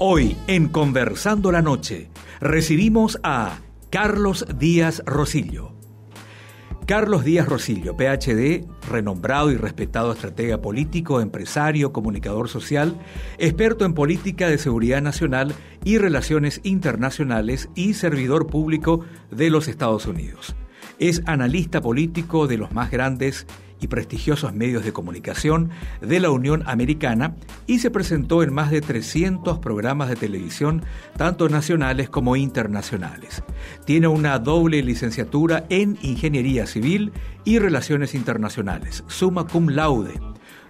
Hoy, en Conversando la Noche, recibimos a Carlos Díaz Rosillo. Carlos Díaz Rosillo, PhD, renombrado y respetado estratega político, empresario, comunicador social, experto en política de seguridad nacional y relaciones internacionales y servidor público de los Estados Unidos. Es analista político de los más grandes y prestigiosos medios de comunicación de la Unión Americana y se presentó en más de 300 programas de televisión, tanto nacionales como internacionales. Tiene una doble licenciatura en Ingeniería Civil y Relaciones Internacionales, summa cum laude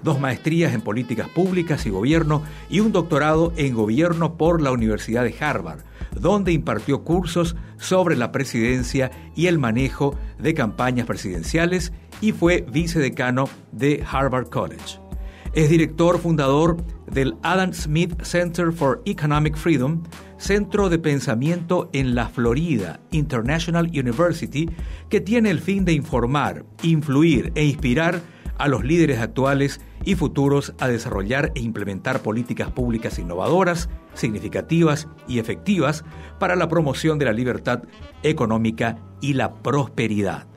dos maestrías en políticas públicas y gobierno y un doctorado en gobierno por la Universidad de Harvard, donde impartió cursos sobre la presidencia y el manejo de campañas presidenciales y fue vicedecano de Harvard College. Es director fundador del Adam Smith Center for Economic Freedom, centro de pensamiento en la Florida International University, que tiene el fin de informar, influir e inspirar a los líderes actuales y futuros a desarrollar e implementar políticas públicas innovadoras, significativas y efectivas para la promoción de la libertad económica y la prosperidad.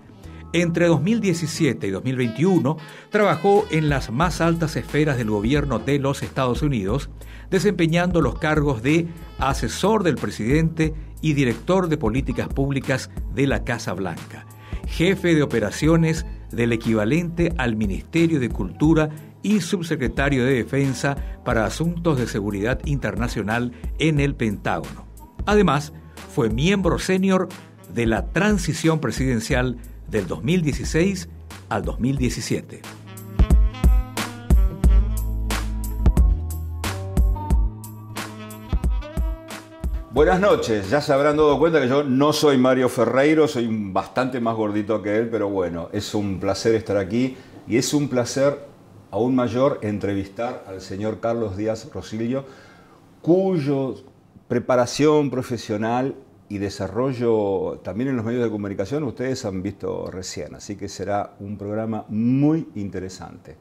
Entre 2017 y 2021 trabajó en las más altas esferas del gobierno de los Estados Unidos, desempeñando los cargos de asesor del presidente y director de políticas públicas de la Casa Blanca, jefe de operaciones del equivalente al Ministerio de Cultura y subsecretario de Defensa para Asuntos de Seguridad Internacional en el Pentágono. Además, fue miembro senior de la transición presidencial del 2016 al 2017. Buenas noches, ya se habrán dado cuenta que yo no soy Mario Ferreiro, soy bastante más gordito que él, pero bueno, es un placer estar aquí y es un placer aún mayor entrevistar al señor Carlos Díaz Rosilio, cuyo preparación profesional y desarrollo también en los medios de comunicación ustedes han visto recién, así que será un programa muy interesante.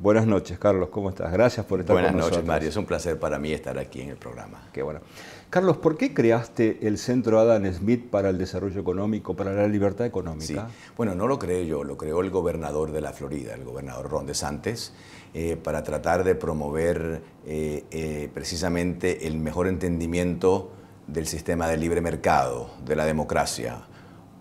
Buenas noches, Carlos, ¿cómo estás? Gracias por estar Buenas con nosotros. Buenas noches, Mario, es un placer para mí estar aquí en el programa. Qué bueno. Carlos, ¿por qué creaste el Centro Adam Smith para el Desarrollo Económico, para la Libertad Económica? Bueno, no lo creé yo, lo creó el gobernador de la Florida, el gobernador Ron DeSantis, eh, para tratar de promover eh, eh, precisamente el mejor entendimiento del sistema del libre mercado, de la democracia.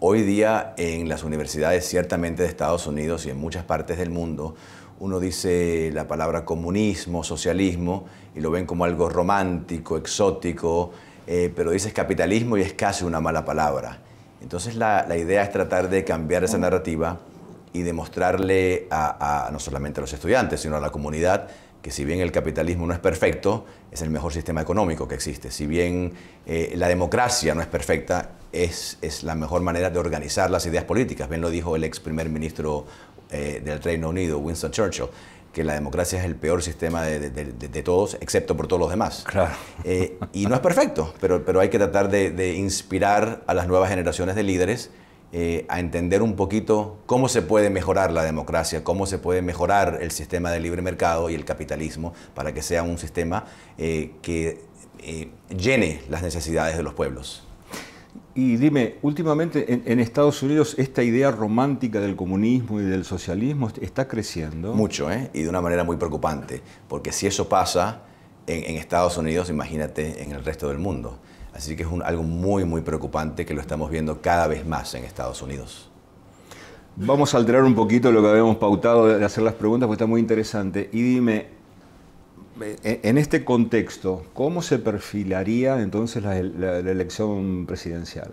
Hoy día en las universidades, ciertamente de Estados Unidos y en muchas partes del mundo, uno dice la palabra comunismo, socialismo, y lo ven como algo romántico, exótico, eh, pero dices capitalismo y es casi una mala palabra. Entonces la, idea es tratar de cambiar esa mm. narrativa y demostrarle a, no solamente a los estudiantes, sino a la comunidad, que si bien el capitalismo no es perfecto, es el mejor sistema económico que existe. Si bien eh, la democracia no es perfecta, es, es, la mejor manera de organizar las ideas políticas. Bien lo dijo el ex primer ministro eh, del Reino Unido, Winston Churchill, que la democracia es el peor sistema de, de, todos, excepto por todos los demás. Claro. Eh, y no es perfecto, pero, pero hay que tratar de inspirar a las nuevas generaciones de líderes eh, a entender un poquito cómo se puede mejorar la democracia, cómo se puede mejorar el sistema de libre mercado y el capitalismo para que sea un sistema eh, que eh, llene las necesidades de los pueblos. Y dime, últimamente en, Estados Unidos esta idea romántica del comunismo y del socialismo está creciendo. Mucho, ¿eh? Y de una manera muy preocupante, porque si eso pasa en Estados Unidos, imagínate en el resto del mundo. Así que es algo muy, muy preocupante que lo estamos viendo cada vez más en Estados Unidos. Vamos a alterar un poquito lo que habíamos pautado de hacer las preguntas, porque está muy interesante. Y dime, eh, en este contexto, ¿cómo se perfilaría entonces la, elección presidencial?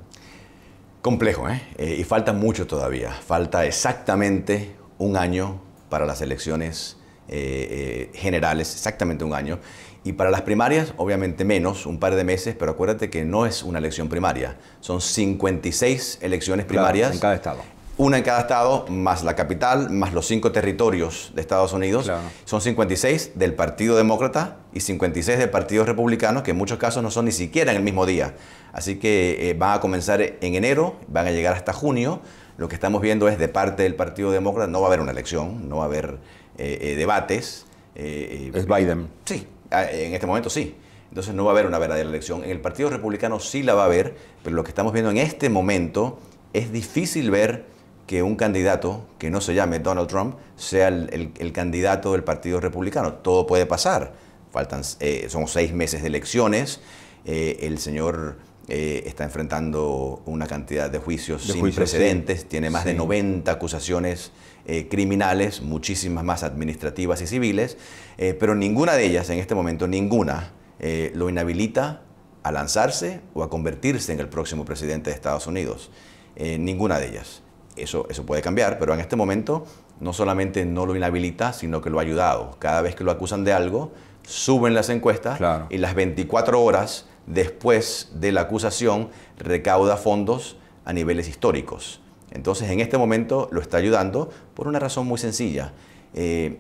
Complejo, ¿eh? ¿eh? Y falta mucho todavía. Falta exactamente un año para las elecciones eh, generales, exactamente un año. Y para las primarias, obviamente menos, un par de meses, pero acuérdate que no es una elección primaria. Son 56 elecciones primarias. en cada estado. Una en cada estado, más la capital, más los cinco territorios de Estados Unidos. Son 56 del Partido Demócrata y 56 del Partido Republicano, que en muchos casos no son ni siquiera en el mismo día. Así que eh, van a comenzar en enero, van a llegar hasta junio. Lo que estamos viendo es de parte del Partido Demócrata no va a haber una elección, no va a haber eh, eh, debates. es Biden. Sí, Ah, en este momento sí. Entonces no va a haber una verdadera elección. En el Partido Republicano sí la va a haber, pero lo que estamos viendo en este momento es difícil ver que un candidato que no se llame Donald Trump sea el, candidato del Partido Republicano. Todo puede pasar. Faltan, eh, son seis meses de elecciones. Eh, el señor eh, está enfrentando una cantidad de juicios sin precedentes. Tiene más de 90 acusaciones eh, criminales, muchísimas más administrativas y civiles, eh, pero ninguna de ellas en este momento, ninguna, eh, lo inhabilita a lanzarse o a convertirse en el próximo presidente de Estados Unidos. ninguna de ellas. Eso, puede cambiar, pero en este momento no solamente no lo inhabilita, sino que lo ha ayudado. Cada vez que lo acusan de algo, suben las encuestas y las 24 horas después de la acusación recauda fondos a niveles históricos. Entonces, en este momento lo está ayudando por una razón muy sencilla. Eh,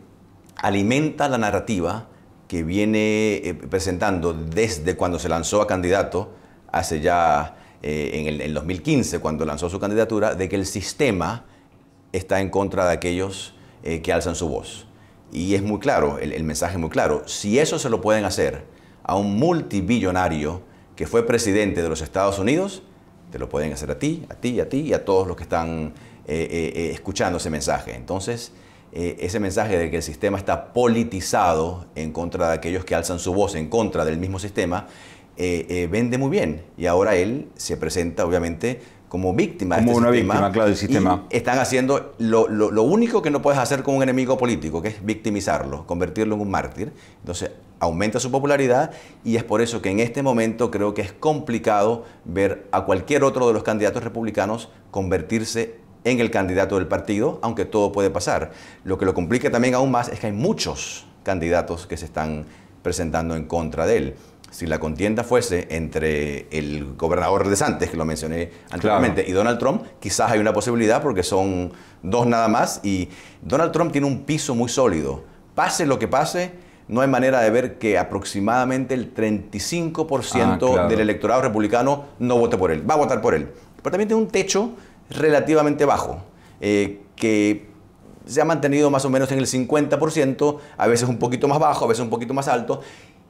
alimenta la narrativa que viene eh, presentando desde cuando se lanzó a candidato, hace ya eh, en el 2015, cuando lanzó su candidatura, de que el sistema está en contra de aquellos que alzan su voz. Y es muy claro, el, mensaje es muy claro. Si eso se lo pueden hacer a un multibillonario que fue presidente de los Estados Unidos, se lo pueden hacer a ti, a ti, a ti y a todos los que están eh, eh, eh, escuchando ese mensaje. Entonces, ese mensaje de que el sistema está politizado en contra de aquellos que alzan su voz en contra del mismo sistema, vende muy bien. Y ahora él se presenta, obviamente, como víctima. Este del sistema. están haciendo lo, lo, único que no puedes hacer con un enemigo político, que es victimizarlo, convertirlo en un mártir. Entonces aumenta su popularidad y es por eso que en este momento creo que es complicado ver a cualquier otro de los candidatos republicanos convertirse en el candidato del partido, aunque todo puede pasar. Lo que lo complica también aún más es que hay muchos candidatos que se están presentando en contra de él si la contienda fuese entre el gobernador de Santos, que lo mencioné anteriormente, y Donald Trump, quizás hay una posibilidad porque son dos nada más y Donald Trump tiene un piso muy sólido. Pase lo que pase, no hay manera de ver que aproximadamente el 35% ah, del electorado republicano no vote por él, va a votar por él. Pero también tiene un techo relativamente bajo, eh, que se ha mantenido más o menos en el 50%, a veces un poquito más bajo, a veces un poquito más alto.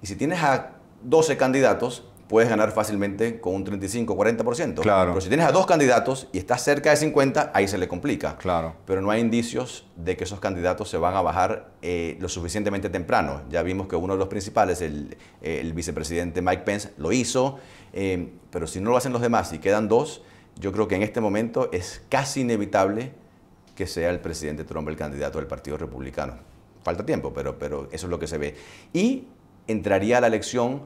Y si tienes a 12 candidatos, puedes ganar fácilmente con un 35-40%. Claro. Pero si tienes a dos candidatos y estás cerca de 50, ahí se le complica. Claro. Pero no hay indicios de que esos candidatos se van a bajar eh, lo suficientemente temprano. Ya vimos que uno de los principales, el, vicepresidente Mike Pence, lo hizo, eh, pero si no lo hacen los demás y quedan dos, yo creo que en este momento es casi inevitable que sea el presidente Trump el candidato del Partido Republicano. Falta tiempo, pero, pero eso es lo que se ve. Y entraría a la elección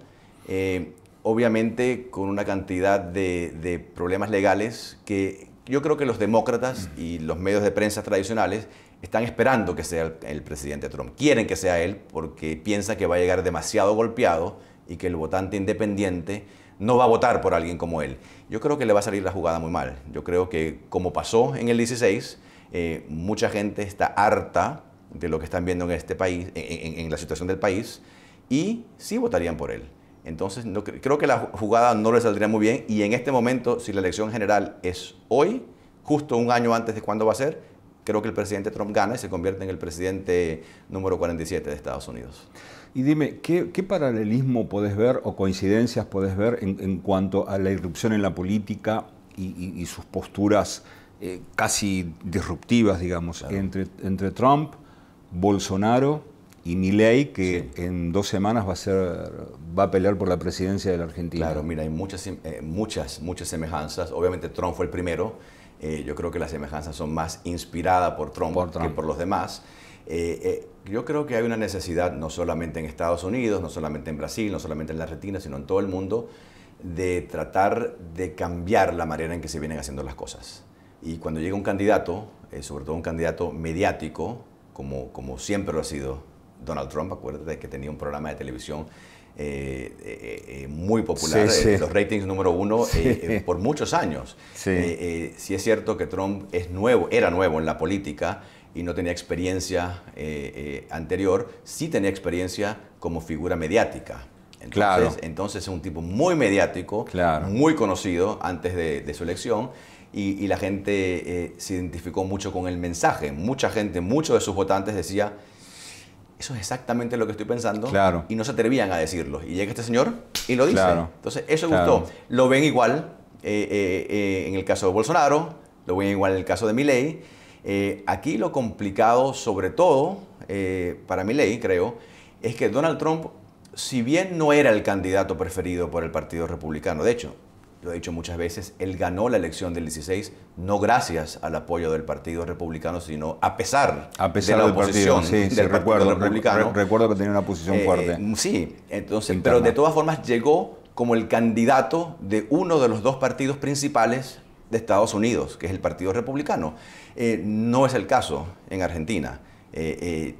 eh, obviamente con una cantidad de, problemas legales que yo creo que los demócratas y los medios de prensa tradicionales están esperando que sea el, presidente Trump. Quieren que sea él porque piensa que va a llegar demasiado golpeado y que el votante independiente no va a votar por alguien como él. Yo creo que le va a salir la jugada muy mal. Yo creo que como pasó en el 16, eh, mucha gente está harta de lo que están viendo en este país, en la situación del país, y sí votarían por él. Entonces, no, creo que la jugada no le saldría muy bien y en este momento, si la elección general es hoy, justo un año antes de cuándo va a ser, creo que el presidente Trump gana y se convierte en el presidente número 47 de Estados Unidos. Y dime, ¿qué, paralelismo podés ver o coincidencias puedes ver en, cuanto a la irrupción en la política y, sus posturas eh, casi disruptivas, digamos, entre, entre Trump, Bolsonaro y Milei, que en dos semanas va a, ser, va a pelear por la presidencia de la Argentina. Claro, mira, hay muchas, eh, muchas, muchas semejanzas. Obviamente Trump fue el primero. Eh, yo creo que las semejanzas son más inspiradas por Trump, que por los demás. Eh, yo creo que hay una necesidad, no solamente en Estados Unidos, no solamente en Brasil, no solamente en la Argentina, sino en todo el mundo, de tratar de cambiar la manera en que se vienen haciendo las cosas. Y cuando llega un candidato, sobre todo un candidato mediático, como, como siempre lo ha sido Donald Trump, acuérdate que tenía un programa de televisión eh, eh, eh, muy popular, los ratings número uno por muchos años. Si es cierto que Trump es nuevo, era nuevo en la política y no tenía experiencia anterior, sí tenía experiencia como figura mediática. Entonces, entonces es un tipo muy mediático, muy conocido antes de, su elección. Y, la gente se identificó mucho con el mensaje. Mucha gente, muchos de sus votantes decía, eso es exactamente lo que estoy pensando. Claro. Y no se atrevían a decirlo. Y llega este señor y lo dice. Entonces, eso gustó. Lo ven igual eh, eh, eh, en el caso de Bolsonaro, lo ven igual en el caso de Milley. aquí lo complicado, sobre todo, para Milley, creo, es que Donald Trump, si bien no era el candidato preferido por el Partido Republicano, de hecho, lo he dicho muchas veces, él ganó la elección del 16 no gracias al apoyo del Partido Republicano, sino a pesar, a pesar de la oposición del, partido, sí, recuerdo, Republicano. recuerdo que tenía una posición eh, fuerte. Sí, entonces, pero de todas formas llegó como el candidato de uno de los dos partidos principales de Estados Unidos, que es el Partido Republicano. Eh, no es el caso en Argentina. Eh,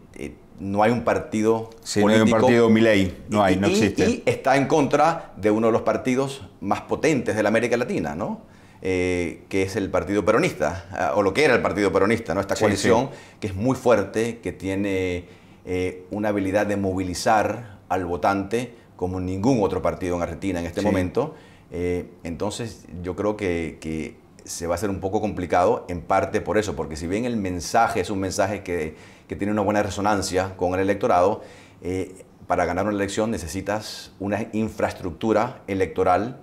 no hay un partido político. No hay un partido Milei, no hay, no existe. Y, está en contra de uno de los partidos más potentes de la América Latina, ¿no? Eh, que es el Partido Peronista, ah, o lo que era el Partido Peronista, ¿no? Esta coalición que es muy fuerte, que tiene eh, una habilidad de movilizar al votante como ningún otro partido en Argentina en este momento. Eh, entonces yo creo que, que se va a hacer un poco complicado, en parte por eso, porque si bien el mensaje es un mensaje que que tiene una buena resonancia con el electorado, eh, para ganar una elección necesitas una infraestructura electoral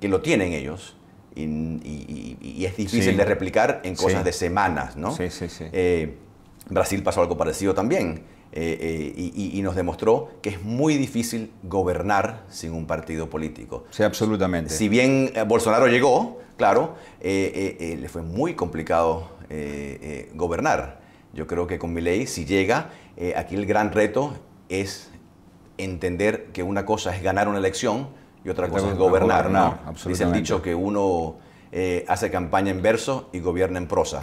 que lo tienen ellos. Y, es difícil de replicar en cosas de semanas, ¿no? Eh, Brasil pasó algo parecido también. Eh, y, nos demostró que es muy difícil gobernar sin un partido político. Sí, absolutamente. Si bien Bolsonaro llegó, claro, le fue muy complicado gobernar. Yo creo que con mi ley, si llega, eh, aquí el gran reto es entender que una cosa es ganar una elección y otra cosa es gobernar. No, ¿no? Dice dicho que uno eh, hace campaña en verso y gobierna en prosa.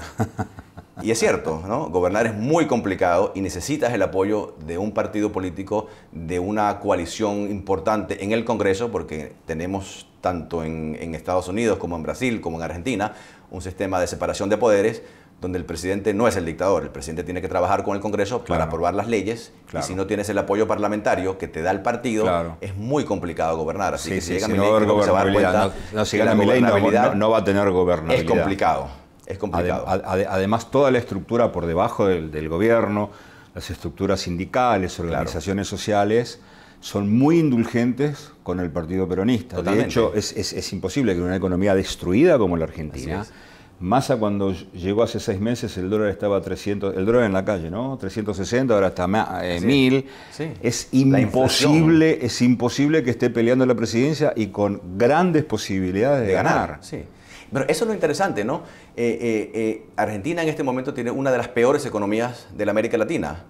Y es cierto, ¿no? Gobernar es muy complicado y necesitas el apoyo de un partido político, de una coalición importante en el Congreso, porque tenemos tanto en, en Estados Unidos como en Brasil, como en Argentina, un sistema de separación de poderes, donde el presidente no es el dictador, el presidente tiene que trabajar con el Congreso para aprobar las leyes y si no tienes el apoyo parlamentario que te da el partido, es muy complicado gobernar. Así que si llegan no, va a cuenta no, va a tener gobernabilidad. Es complicado, es complicado. además, toda la estructura por debajo del, gobierno, las estructuras sindicales, organizaciones sociales, son muy indulgentes con el Partido Peronista. De hecho, es, es, imposible que una economía destruida como la Argentina Massa cuando llegó hace seis meses el dólar estaba 300, el dólar en la calle, ¿no? 360, ahora está a 1000. Eh, es imposible, es imposible que esté peleando la presidencia y con grandes posibilidades de, ganar. Sí. Pero eso es lo interesante, ¿no? Eh, eh, Argentina en este momento tiene una de las peores economías de la América Latina.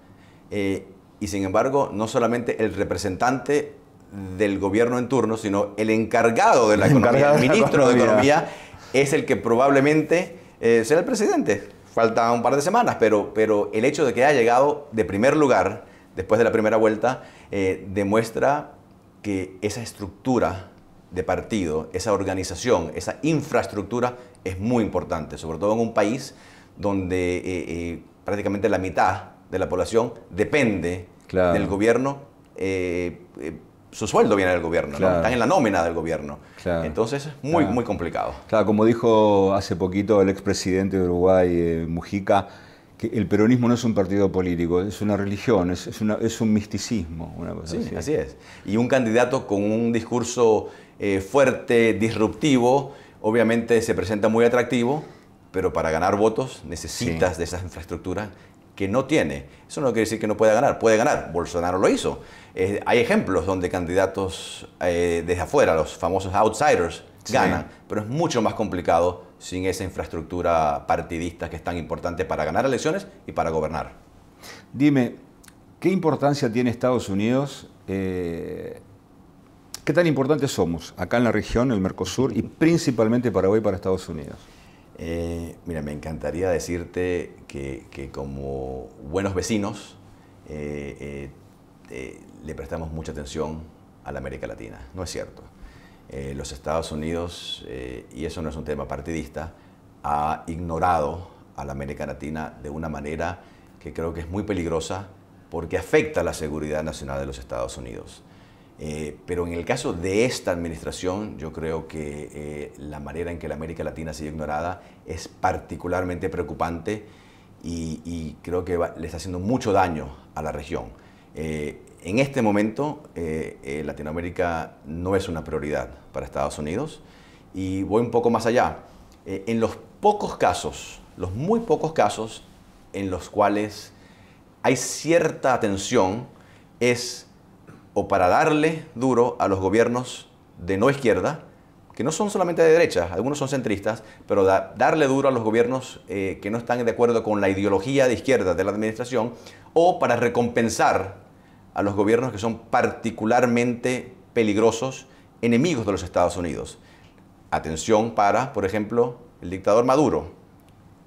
y sin embargo, no solamente el representante del gobierno en turno, sino el encargado de la economía, el ministro de economía es el que probablemente eh, será el presidente. Falta un par de semanas, pero, pero el hecho de que haya llegado de primer lugar después de la primera vuelta eh, demuestra que esa estructura de partido, esa organización, esa infraestructura es muy importante, sobre todo en un país donde eh, prácticamente la mitad de la población depende del gobierno su sueldo viene del gobierno, están en la nómina del gobierno. Entonces es muy, muy complicado. Claro, como dijo hace poquito el expresidente de Uruguay, eh, Mujica, que el peronismo no es un partido político, es una religión, es, un misticismo. Una sí, así. es. Y un candidato con un discurso eh, fuerte, disruptivo, obviamente se presenta muy atractivo, pero para ganar votos necesitas de esa infraestructura que no tiene. Eso no quiere decir que no pueda ganar, puede ganar, Bolsonaro lo hizo. hay ejemplos donde candidatos eh, desde afuera, los famosos outsiders, ganan, pero es mucho más complicado sin esa infraestructura partidista que es tan importante para ganar elecciones y para gobernar. Dime, ¿qué importancia tiene Estados Unidos? Eh, ¿Qué tan importantes somos acá en la región, el Mercosur y principalmente Paraguay para Estados Unidos? Eh, mira, me encantaría decirte que, como buenos vecinos eh, eh, le prestamos mucha atención a la América Latina. No es cierto. los Estados Unidos, y eso no es un tema partidista, ha ignorado a la América Latina de una manera que creo que es muy peligrosa porque afecta a la seguridad nacional de los Estados Unidos. Eh, pero en el caso de esta administración, yo creo que eh, la manera en que la América Latina sigue ignorada es particularmente preocupante y, creo que le está haciendo mucho daño a la región. Eh, en este momento, Latinoamérica no es una prioridad para Estados Unidos y voy un poco más allá. en los pocos casos, los muy pocos casos en los cuales hay cierta atención, es o para darle duro a los gobiernos de no izquierda, que no son solamente de derecha, algunos son centristas, pero darle duro a los gobiernos eh, que no están de acuerdo con la ideología de izquierda de la administración, o para recompensar a los gobiernos que son particularmente peligrosos, enemigos de los Estados Unidos. Atención para, por ejemplo, el dictador Maduro,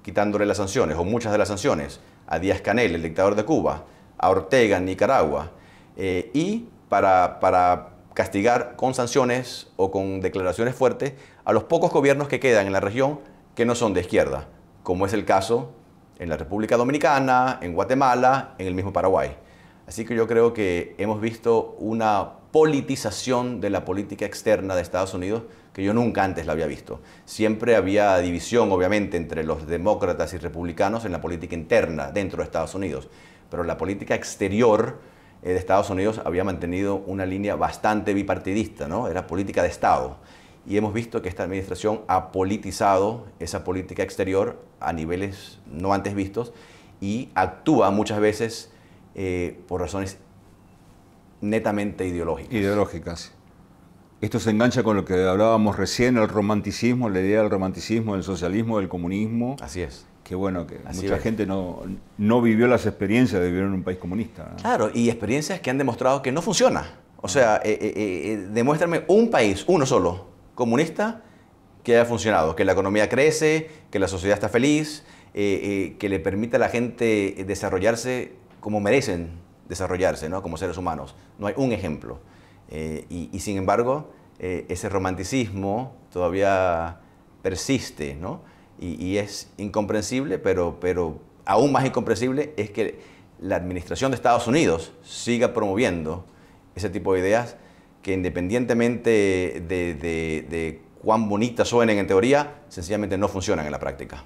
quitándole las sanciones, o muchas de las sanciones, a Díaz Canel, el dictador de Cuba, a Ortega en Nicaragua, eh, y para, castigar con sanciones o con declaraciones fuertes a los pocos gobiernos que quedan en la región que no son de izquierda, como es el caso en la República Dominicana, en Guatemala, en el mismo Paraguay. Así que yo creo que hemos visto una politización de la política externa de Estados Unidos que yo nunca antes la había visto. Siempre había división, obviamente, entre los demócratas y republicanos en la política interna dentro de Estados Unidos, pero la política exterior eh, de Estados Unidos había mantenido una línea bastante bipartidista, ¿no? Era política de Estado. Y hemos visto que esta administración ha politizado esa política exterior a niveles no antes vistos y actúa muchas veces eh, por razones netamente ideológicas. Ideológicas. Esto se engancha con lo que hablábamos recién, el romanticismo, la idea del romanticismo, del socialismo, del comunismo. Así es que bueno, que mucha gente no, vivió las experiencias de vivir en un país comunista. Claro, y experiencias que han demostrado que no funciona. O sea, ah. eh, eh, eh, demuéstrame un país, uno solo, comunista, que haya funcionado, que la economía crece, que la sociedad está feliz, que le permita a la gente desarrollarse como merecen desarrollarse, ¿no? Como seres humanos. No hay un ejemplo. Y, y, sin embargo, ese romanticismo todavía persiste, ¿no? y, es incomprensible, pero, pero aún más incomprensible es que la administración de Estados Unidos siga promoviendo ese tipo de ideas que independientemente de, de cuán bonitas suenen en teoría, sencillamente no funcionan en la práctica.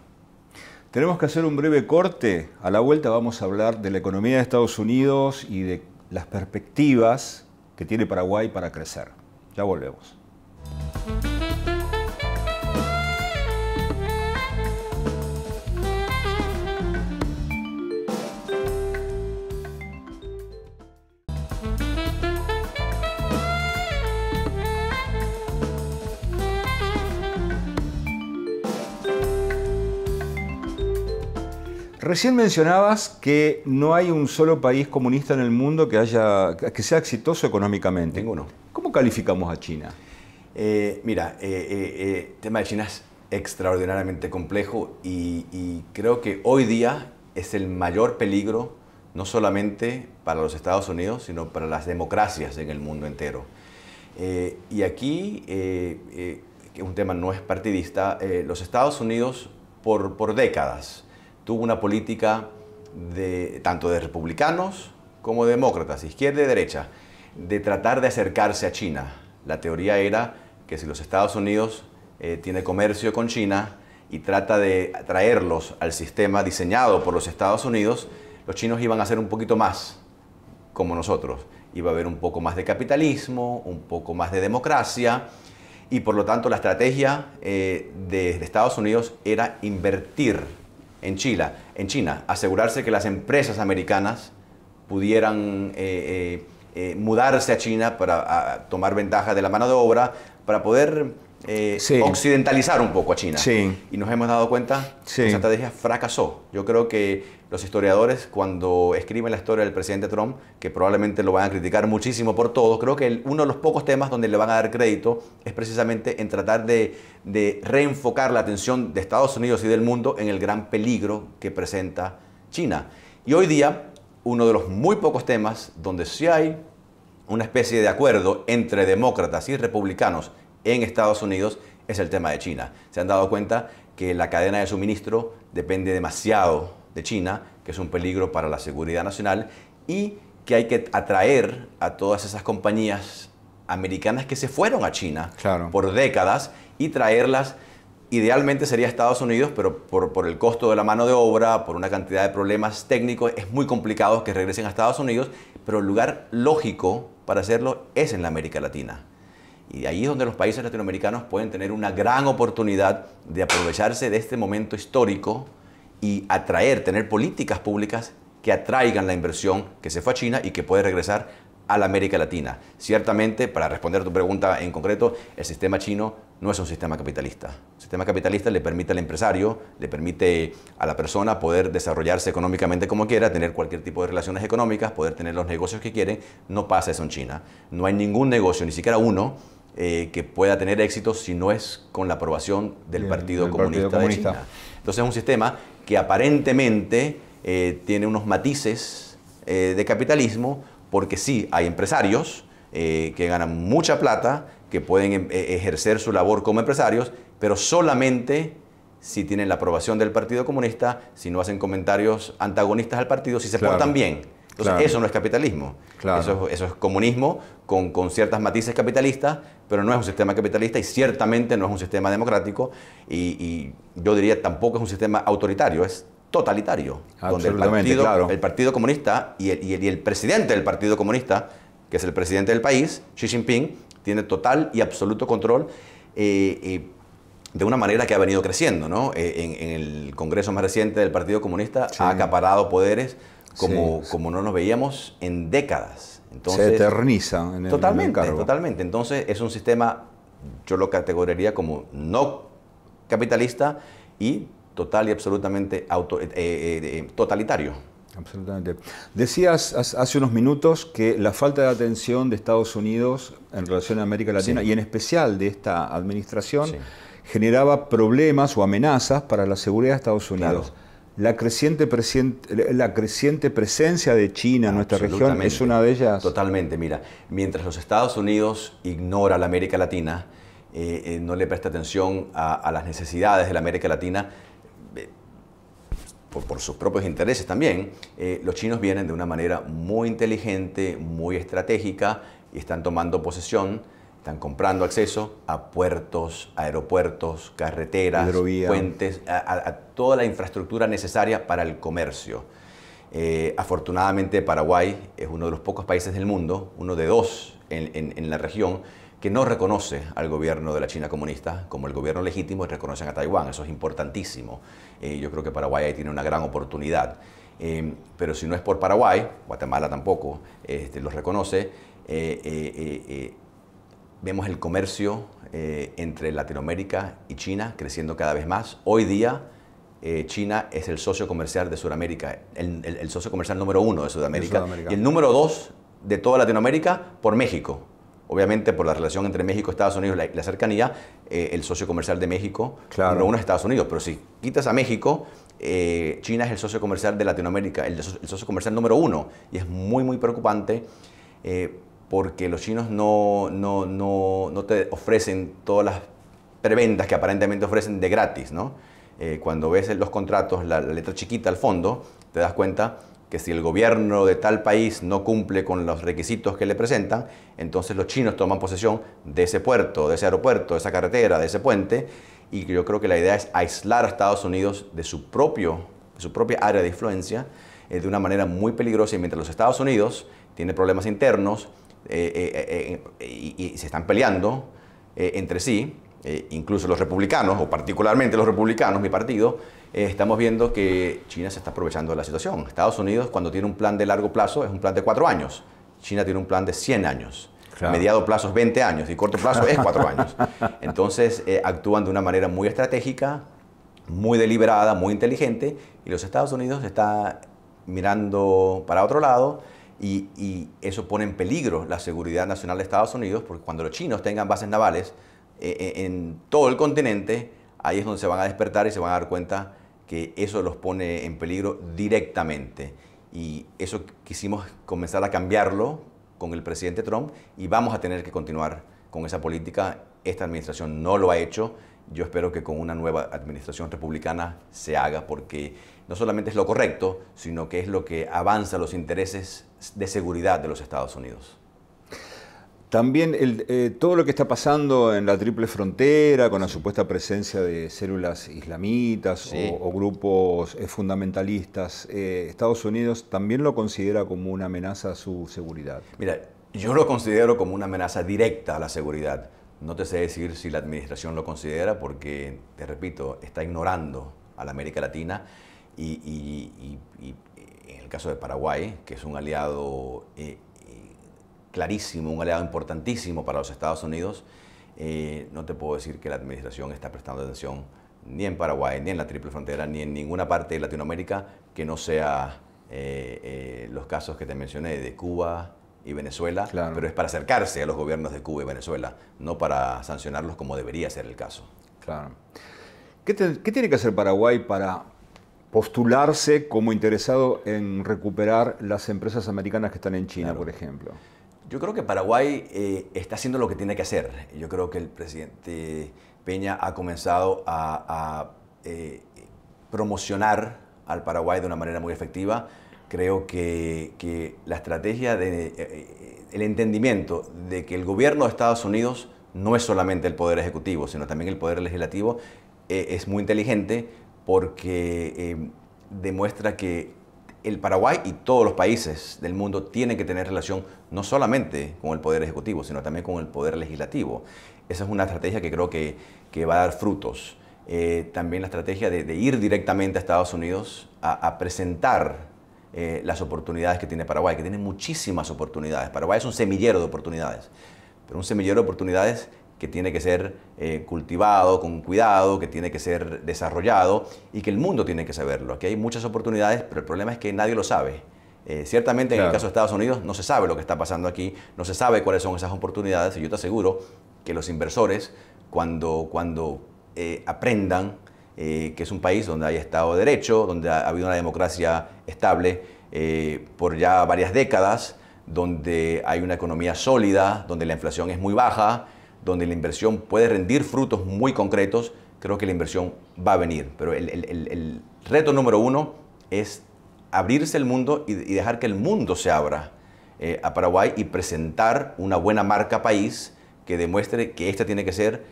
Tenemos que hacer un breve corte. A la vuelta vamos a hablar de la economía de Estados Unidos y de las perspectivas que tiene Paraguay para crecer. Ya volvemos. Recién mencionabas que no hay un solo país comunista en el mundo que, haya, que sea exitoso económicamente. Ninguno. ¿Cómo calificamos a China? Eh, mira, eh, eh, el tema de China es extraordinariamente complejo y, creo que hoy día es el mayor peligro, no solamente para los Estados Unidos, sino para las democracias en el mundo entero. y aquí, que un tema no es partidista, los Estados Unidos por décadas tuvo una política de, tanto de republicanos como de demócratas, izquierda y derecha, de tratar de acercarse a China. La teoría era que si los Estados Unidos eh, tiene comercio con China y trata de traerlos al sistema diseñado por los Estados Unidos, los chinos iban a ser un poquito más como nosotros. Iba a haber un poco más de capitalismo, un poco más de democracia, y por lo tanto la estrategia eh, de, de Estados Unidos era invertir en, en China, asegurarse que las empresas americanas pudieran eh, eh, eh, mudarse a China para tomar ventaja de la mano de obra, para poder eh, occidentalizar un poco a China. Y nos hemos dado cuenta que esa estrategia fracasó. Yo creo que los historiadores, cuando escriben la historia del presidente Trump, que probablemente lo van a criticar muchísimo por todo, creo que uno de los pocos temas donde le van a dar crédito es precisamente en tratar de, de reenfocar la atención de Estados Unidos y del mundo en el gran peligro que presenta China. Y hoy día, uno de los muy pocos temas donde sí hay una especie de acuerdo entre demócratas y republicanos en Estados Unidos es el tema de China. Se han dado cuenta que la cadena de suministro depende demasiado de China, que es un peligro para la seguridad nacional y que hay que atraer a todas esas compañías americanas que se fueron a China por décadas y traerlas. Idealmente sería Estados Unidos, pero por, el costo de la mano de obra, por una cantidad de problemas técnicos, es muy complicado que regresen a Estados Unidos, pero el lugar lógico para hacerlo es en la América Latina. Y ahí es donde los países latinoamericanos pueden tener una gran oportunidad de aprovecharse de este momento histórico y atraer, tener políticas públicas que atraigan la inversión que se fue a China y que puede regresar a la América Latina. Ciertamente, para responder a tu pregunta en concreto, el sistema chino no es un sistema capitalista. El sistema capitalista le permite al empresario, le permite a la persona poder desarrollarse económicamente como quiera, tener cualquier tipo de relaciones económicas, poder tener los negocios que quieren. No pasa eso en China. No hay ningún negocio, ni siquiera uno, eh, que pueda tener éxito si no es con la aprobación del, partido, comunista de China. Entonces es un sistema que aparentemente eh, tiene unos matices eh, de capitalismo, porque sí hay empresarios que ganan mucha plata, que pueden em, e, ejercer su labor como empresarios, pero solamente si tienen la aprobación del Partido Comunista, si no hacen comentarios antagonistas al partido, si se portan bien. Entonces, eso no es capitalismo. Eso, es, comunismo con, con ciertas matices capitalistas, pero no es un sistema capitalista y ciertamente no es un sistema democrático y, yo diría tampoco es un sistema autoritario, es totalitario, donde el partido, el partido Comunista y el, presidente del Partido Comunista, que es el presidente del país, Xi Jinping, tiene total y absoluto control. Eh, eh, de una manera que ha venido creciendo, ¿no? Eh, en, el Congreso más reciente del Partido Comunista ha acaparado poderes como, como no nos veíamos en décadas. Se eterniza totalmente, Totalmente. Entonces es un sistema, yo lo categoraría como no capitalista y total y absolutamente auto, eh, eh, eh, totalitario. Absolutamente. Decías hace unos minutos que la falta de atención de Estados Unidos en relación a América Latina y en especial de esta administración generaba problemas o amenazas para la seguridad de Estados Unidos. La creciente, la creciente presencia de China en nuestra región es una de ellas. Totalmente, mira, mientras los Estados Unidos ignora la América Latina, eh, eh, no le presta atención a, las necesidades de la América Latina, eh, por, por, sus propios intereses también, los chinos vienen de una manera muy inteligente, muy estratégica y están tomando posesión están comprando acceso a puertos, aeropuertos, carreteras, puentes, a, toda la infraestructura necesaria para el comercio. Eh, afortunadamente Paraguay es uno de los pocos países del mundo, uno de dos en, la región, que no reconoce al gobierno de la China comunista como el gobierno legítimo y reconocen a Taiwán. Eso es importantísimo. Eh, yo creo que Paraguay ahí tiene una gran oportunidad. Eh, pero si no es por Paraguay, Guatemala tampoco este, los reconoce, Vemos el comercio eh, entre Latinoamérica y China creciendo cada vez más. Hoy día eh, China es el socio comercial de Sudamérica, el, socio comercial número uno de Sudamérica, y el número dos de toda Latinoamérica por México. Obviamente por la relación entre México Estados Unidos, la, la cercanía, eh, el socio comercial de México, claro. número uno es Estados Unidos. Pero si quitas a México, China es el socio comercial de Latinoamérica, el, el, socio comercial número uno, y es muy, muy preocupante porque los chinos no, te ofrecen todas las preventas que aparentemente ofrecen de gratis, ¿no? Eh, cuando ves los contratos, la, letra chiquita al fondo, te das cuenta que si el gobierno de tal país no cumple con los requisitos que le presentan, entonces los chinos toman posesión de ese puerto, de ese aeropuerto, de esa carretera, de ese puente, y yo creo que la idea es aislar a Estados Unidos de su, propio, de su propia área de influencia eh, de una manera muy peligrosa, y mientras los Estados Unidos tiene problemas internos, eh, eh, eh, y, se están peleando entre sí, incluso los republicanos, o particularmente los republicanos, mi partido, estamos viendo que China se está aprovechando de la situación. Estados Unidos, cuando tiene un plan de largo plazo, es un plan de cuatro años. China tiene un plan de 100 años. Mediado plazo es 20 años y corto plazo es cuatro años. Entonces actúan de una manera muy estratégica, muy deliberada, muy inteligente y los Estados Unidos está mirando para otro lado y, eso pone en peligro la seguridad nacional de Estados Unidos, porque cuando los chinos tengan bases navales eh, eh, en todo el continente, ahí es donde se van a despertar y se van a dar cuenta que eso los pone en peligro directamente. Y eso quisimos comenzar a cambiarlo con el presidente Trump y vamos a tener que continuar con esa política. Esta administración no lo ha hecho. Yo espero que con una nueva administración republicana se haga porque no solamente es lo correcto, sino que es lo que avanza los intereses de seguridad de los Estados Unidos. También eh, todo lo que está pasando en la triple frontera, con la supuesta presencia de células islamitas o, grupos eh, fundamentalistas, eh, Estados Unidos también lo considera como una amenaza a su seguridad. Mira, yo lo considero como una amenaza directa a la seguridad. No te sé decir si la administración lo considera porque, te repito, está ignorando a la América Latina y caso de Paraguay, que es un aliado eh, clarísimo, un aliado importantísimo para los Estados Unidos, eh, no te puedo decir que la administración está prestando atención ni en Paraguay, ni en la Triple Frontera, ni en ninguna parte de Latinoamérica que no sea eh, los casos que te mencioné de Cuba, y Venezuela, pero es para acercarse a los gobiernos de Cuba y Venezuela, no para sancionarlos como debería ser el caso. Claro. qué tiene que hacer Paraguay para, postularse como interesado en recuperar las empresas americanas que están en China, por ejemplo? Yo creo que Paraguay eh, está haciendo lo que tiene que hacer. Yo creo que el presidente Peña ha comenzado a, eh, promocionar al Paraguay de una manera muy efectiva. Creo que, la estrategia, de, eh, el entendimiento de que el gobierno de Estados Unidos no es solamente el poder ejecutivo, sino también el poder legislativo, es muy inteligente porque eh, demuestra que el Paraguay y todos los países del mundo tienen que tener relación no solamente con el Poder Ejecutivo, sino también con el Poder Legislativo. Esa es una estrategia que creo que, va a dar frutos. Eh, también la estrategia de, ir directamente a Estados Unidos a, presentar eh, las oportunidades que tiene Paraguay, que tiene muchísimas oportunidades. Paraguay es un semillero de oportunidades, pero un semillero de oportunidades que tiene que ser eh, cultivado con cuidado, que tiene que ser desarrollado y que el mundo tiene que saberlo. Aquí hay muchas oportunidades, pero el problema es que nadie lo sabe. Eh, ciertamente en el caso de Estados Unidos no se sabe lo que está pasando aquí, no se sabe cuáles son esas oportunidades y yo te aseguro que los inversores cuando, cuando eh, aprendan que es un país donde hay Estado de Derecho, donde ha, habido una democracia estable por ya varias décadas, donde hay una economía sólida, donde la inflación es muy baja, donde la inversión puede rendir frutos muy concretos, creo que la inversión va a venir. Pero el, reto número uno es abrirse el mundo y, dejar que el mundo se abra eh, a Paraguay y presentar una buena marca país que demuestre que este tiene que ser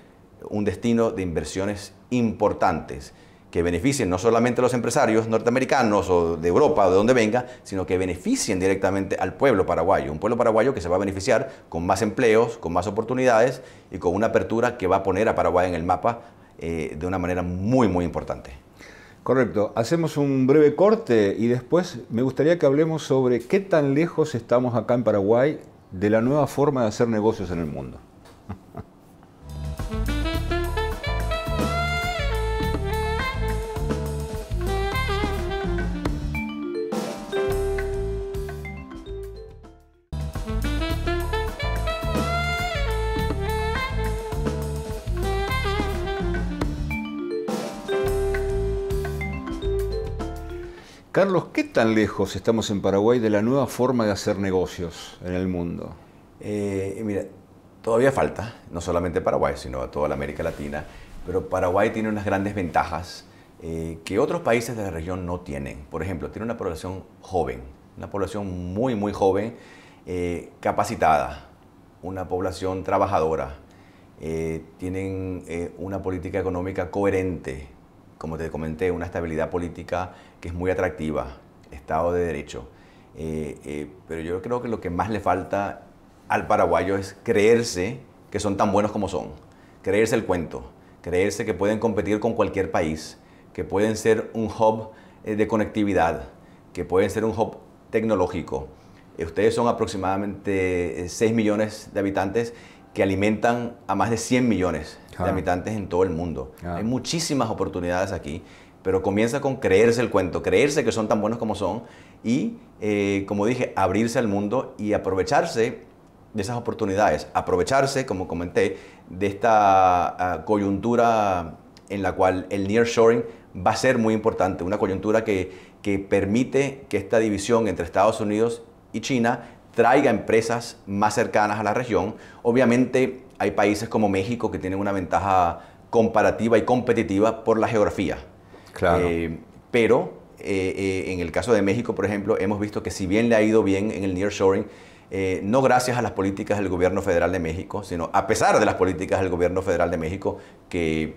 un destino de inversiones importantes que beneficien no solamente a los empresarios norteamericanos o de Europa o de donde venga, sino que beneficien directamente al pueblo paraguayo, un pueblo paraguayo que se va a beneficiar con más empleos, con más oportunidades y con una apertura que va a poner a Paraguay en el mapa eh, de una manera muy, muy importante. Correcto, hacemos un breve corte y después me gustaría que hablemos sobre qué tan lejos estamos acá en Paraguay de la nueva forma de hacer negocios en el mundo. Carlos, ¿qué tan lejos estamos en Paraguay de la nueva forma de hacer negocios en el mundo? Eh, mira, todavía falta, no solamente Paraguay, sino a toda la América Latina, pero Paraguay tiene unas grandes ventajas eh, que otros países de la región no tienen. Por ejemplo, tiene una población joven, una población muy, muy joven, eh, capacitada, una población trabajadora, tienen una política económica coherente, como te comenté, una estabilidad política que es muy atractiva, Estado de Derecho. Eh, eh, pero yo creo que lo que más le falta al paraguayo es creerse que son tan buenos como son, creerse el cuento, creerse que pueden competir con cualquier país, que pueden ser un hub eh, de conectividad, que pueden ser un hub tecnológico. Ustedes son aproximadamente 6 millones de habitantes que alimentan a más de 100 millones de ah. habitantes en todo el mundo. Ah. Hay muchísimas oportunidades aquí pero comienza con creerse el cuento, creerse que son tan buenos como son y, eh, como dije, abrirse al mundo y aprovecharse de esas oportunidades, aprovecharse, como comenté, de esta ah, coyuntura en la cual el nearshoring va a ser muy importante, una coyuntura que permite que esta división entre Estados Unidos y China traiga empresas más cercanas a la región. Obviamente hay países como México que tienen una ventaja comparativa y competitiva por la geografía. Eh, pero eh, eh, en el caso de México, por ejemplo, hemos visto que si bien le ha ido bien en el nearshoring, no gracias a las políticas del gobierno federal de México, sino a pesar de las políticas del gobierno federal de México que,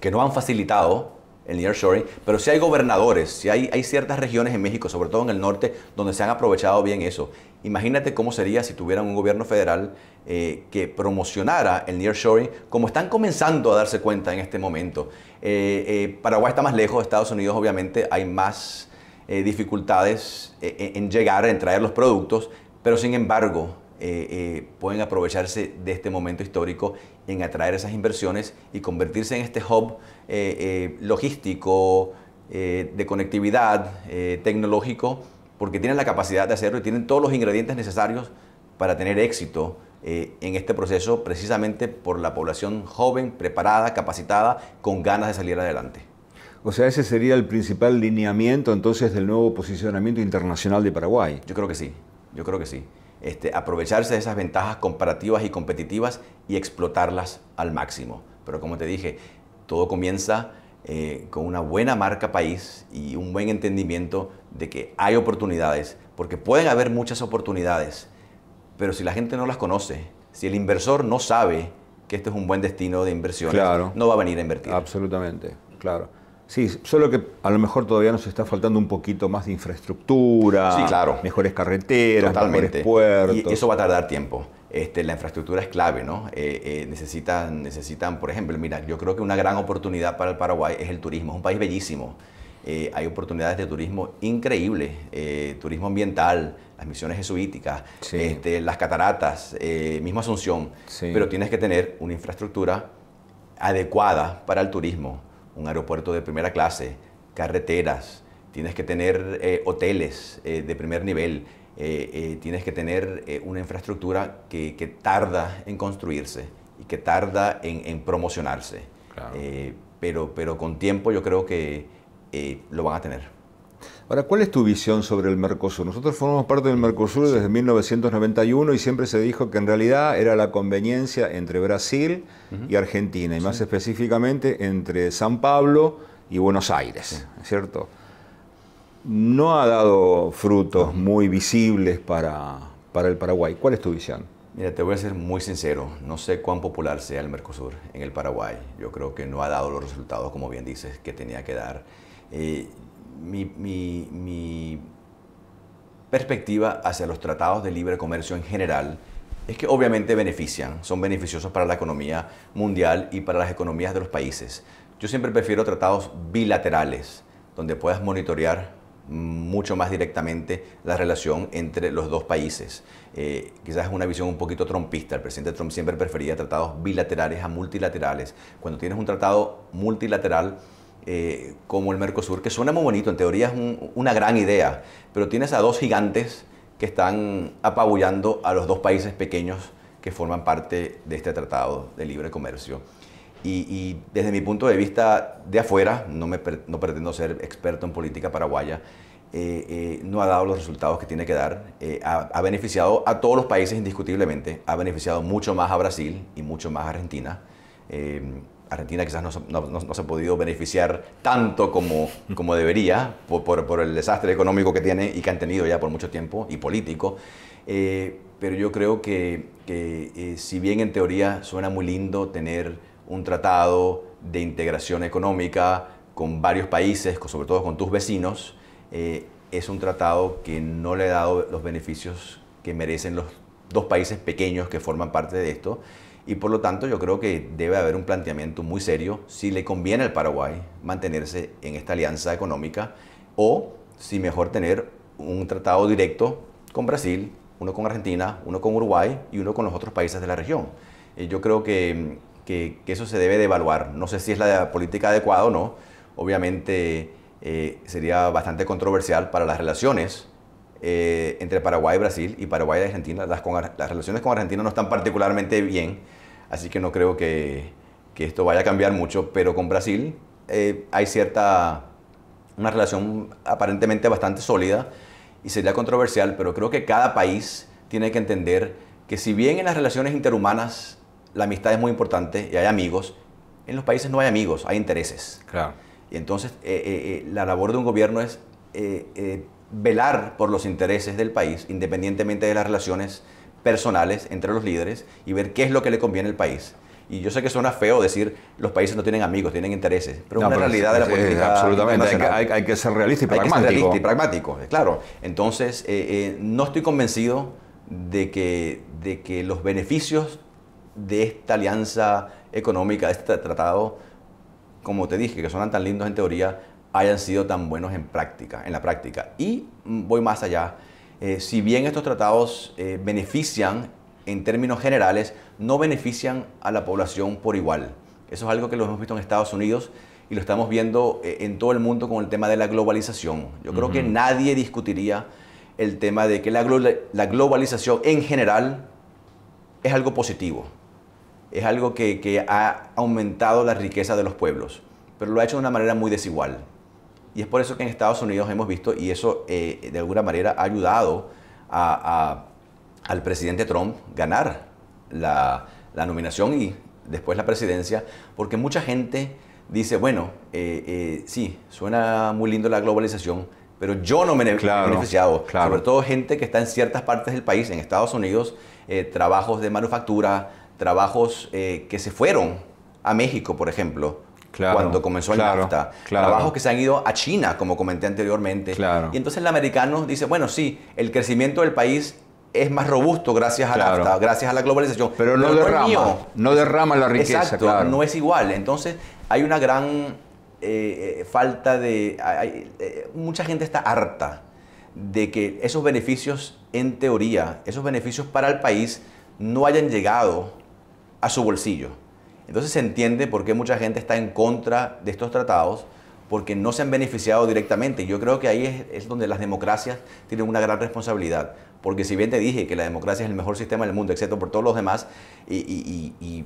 que no han facilitado el nearshoring, pero si hay gobernadores, si hay, ciertas regiones en México, sobre todo en el norte, donde se han aprovechado bien eso. Imagínate cómo sería si tuvieran un gobierno federal eh, que promocionara el nearshoring, como están comenzando a darse cuenta en este momento. Eh, eh, Paraguay está más lejos, Estados Unidos obviamente hay más dificultades en llegar, en traer los productos, pero sin embargo pueden aprovecharse de este momento histórico en atraer esas inversiones y convertirse en este hub eh, eh, logístico, eh, de conectividad, tecnológico, porque tienen la capacidad de hacerlo y tienen todos los ingredientes necesarios para tener éxito en este proceso, precisamente por la población joven, preparada, capacitada, con ganas de salir adelante. O sea, ese sería el principal lineamiento entonces del nuevo posicionamiento internacional de Paraguay. Yo creo que sí, yo creo que sí. Este, aprovecharse de esas ventajas comparativas y competitivas y explotarlas al máximo. Pero como te dije, todo comienza eh, con una buena marca país y un buen entendimiento de que hay oportunidades, porque pueden haber muchas oportunidades, pero si la gente no las conoce, si el inversor no sabe que este es un buen destino de inversión, no va a venir a invertir. Absolutamente, claro. Sí, solo que a lo mejor todavía nos está faltando un poquito más de infraestructura, mejores carreteras, mejores puertos. Y eso va a tardar tiempo. Este, la infraestructura es clave, ¿no? Eh, eh, necesitan, necesitan, por ejemplo, mira, yo creo que una gran oportunidad para el Paraguay es el turismo, es un país bellísimo. Eh, hay oportunidades de turismo increíbles, turismo ambiental, las misiones jesuíticas, este, las cataratas, mismo Asunción, pero tienes que tener una infraestructura adecuada para el turismo, un aeropuerto de primera clase, carreteras, tienes que tener hoteles de primer nivel, eh, eh, tienes que tener eh, una infraestructura que, tarda en construirse y que tarda en, promocionarse. pero, pero con tiempo yo creo que lo van a tener. Ahora, ¿cuál es tu visión sobre el Mercosur? Nosotros formamos parte del Mercosur desde 1991 y siempre se dijo que en realidad era la conveniencia entre Brasil y Argentina, y más específicamente entre San Pablo y Buenos Aires, ¿cierto? no ha dado frutos muy visibles para, para el Paraguay. ¿Cuál es tu visión? Mira, te voy a ser muy sincero, no sé cuán popular sea el Mercosur en el Paraguay. Yo creo que no ha dado los resultados, como bien dices, que tenía que dar. Eh, mi, mi perspectiva hacia los tratados de libre comercio en general es que obviamente benefician, son beneficiosos para la economía mundial y para las economías de los países. Yo siempre prefiero tratados bilaterales, donde puedas monitorear mucho más directamente la relación entre los dos países. Eh, quizás es una visión un poquito trompista. El presidente Trump siempre prefería tratados bilaterales a multilaterales. Cuando tienes un tratado multilateral, eh, como el Mercosur, que suena muy bonito, en teoría es una gran idea, pero tienes a dos gigantes que están apabullando a los dos países pequeños que forman parte de este tratado de libre comercio. Y, desde mi punto de vista de afuera, no, me, no pretendo ser experto en política paraguaya, eh, eh, no ha dado los resultados que tiene que dar. Eh, ha, beneficiado a todos los países indiscutiblemente, ha beneficiado mucho más a Brasil y mucho más a Argentina. Argentina quizás no, no, no, se ha podido beneficiar tanto como, como debería por, por, el desastre económico que tiene y que han tenido ya por mucho tiempo y político. pero yo creo que, que si bien en teoría suena muy lindo tener un tratado de integración económica con varios países, sobre todo con tus vecinos, eh, es un tratado que no le ha dado los beneficios que merecen los dos países pequeños que forman parte de esto. Y por lo tanto yo creo que debe haber un planteamiento muy serio si le conviene al Paraguay mantenerse en esta alianza económica o si mejor tener un tratado directo con Brasil, uno con Argentina, uno con Uruguay y uno con los otros países de la región. Eh, yo creo que mm, que, eso se debe de evaluar. No sé si es la política adecuada o no. Obviamente eh, sería bastante controversial para las relaciones eh, entre Paraguay y Brasil y Paraguay y Argentina. Las, las relaciones con Argentina no están particularmente bien, así que no creo que, que esto vaya a cambiar mucho, pero con Brasil eh, hay cierta, una relación aparentemente bastante sólida y sería controversial, pero creo que cada país tiene que entender que si bien en las relaciones interhumanas la amistad es muy importante y hay amigos. En los países no hay amigos, hay intereses. Claro. Y entonces eh, eh, eh, la labor de un gobierno es velar por los intereses del país, independientemente de las relaciones personales entre los líderes, y ver qué es lo que le conviene al país. Y yo sé que suena feo decir los países no tienen amigos, tienen intereses, pero es una realidad de la política. absolutamente, hay que, ser realista y pragmático. Hay que ser realista y pragmático, claro. Entonces, no estoy convencido de que, de que los beneficios de esta alianza económica, de este tratado, como te dije, que son tan lindos en teoría, hayan sido tan buenos en práctica, en la práctica. Y voy más allá. Eh, si bien estos tratados eh, benefician en términos generales, no benefician a la población por igual. Eso es algo que lo hemos visto en Estados Unidos y lo estamos viendo eh, en todo el mundo con el tema de la globalización. Yo creo que nadie discutiría el tema de que la globalización en general es algo positivo es algo que, ha aumentado la riqueza de los pueblos, pero lo ha hecho de una manera muy desigual. Y es por eso que en Estados Unidos hemos visto, y eso eh, de alguna manera ha ayudado al presidente Trump ganar la, nominación y después la presidencia, porque mucha gente dice, bueno, eh, eh, sí, suena muy lindo la globalización, pero yo no me he claro, beneficiado. Sobre todo gente que está en ciertas partes del país, en Estados Unidos, trabajos de manufactura, trabajos eh, que se fueron a México, por ejemplo, cuando comenzó el NAFTA. Trabajos que se han ido a China, como comenté anteriormente. Y entonces el americano dice, bueno, sí, el crecimiento del país es más robusto gracias a NAFTA, gracias a la globalización. Pero no, derrama, no, derrama la riqueza. Exacto, no es igual. Entonces hay una gran eh, eh, falta de... mucha gente está harta de que esos beneficios, en teoría, esos beneficios para el país no hayan llegado a su bolsillo. Entonces se entiende por qué mucha gente está en contra de estos tratados, porque no se han beneficiado directamente. Yo creo que ahí es, donde las democracias tienen una gran responsabilidad, porque si bien te dije que la democracia es el mejor sistema del mundo, excepto por todos los demás, y,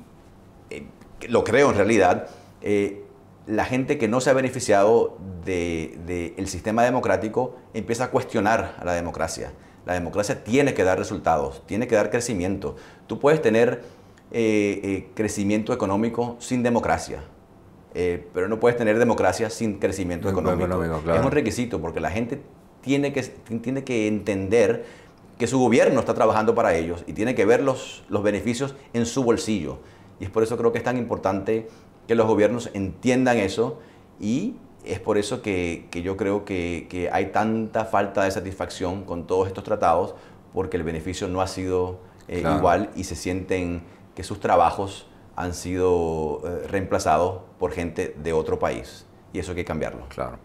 eh, lo creo en realidad, eh, la gente que no se ha beneficiado del sistema democrático empieza a cuestionar a la democracia. La democracia tiene que dar resultados, tiene que dar crecimiento. Tú puedes tener eh, eh, crecimiento económico sin democracia. Eh, pero no puedes tener democracia sin crecimiento económico. Es un requisito porque la gente tiene que, tiene que entender que su gobierno está trabajando para ellos y tiene que ver los, beneficios en su bolsillo. Y es por eso creo que es tan importante que los gobiernos entiendan eso y es por eso que, yo creo que, hay tanta falta de satisfacción con todos estos tratados porque el beneficio no ha sido igual y se sienten que sus trabajos han sido eh, reemplazados por gente de otro país. Y eso hay que cambiarlo. Claro.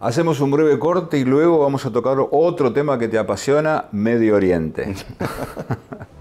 Hacemos un breve corte y luego vamos a tocar otro tema que te apasiona, Medio Oriente.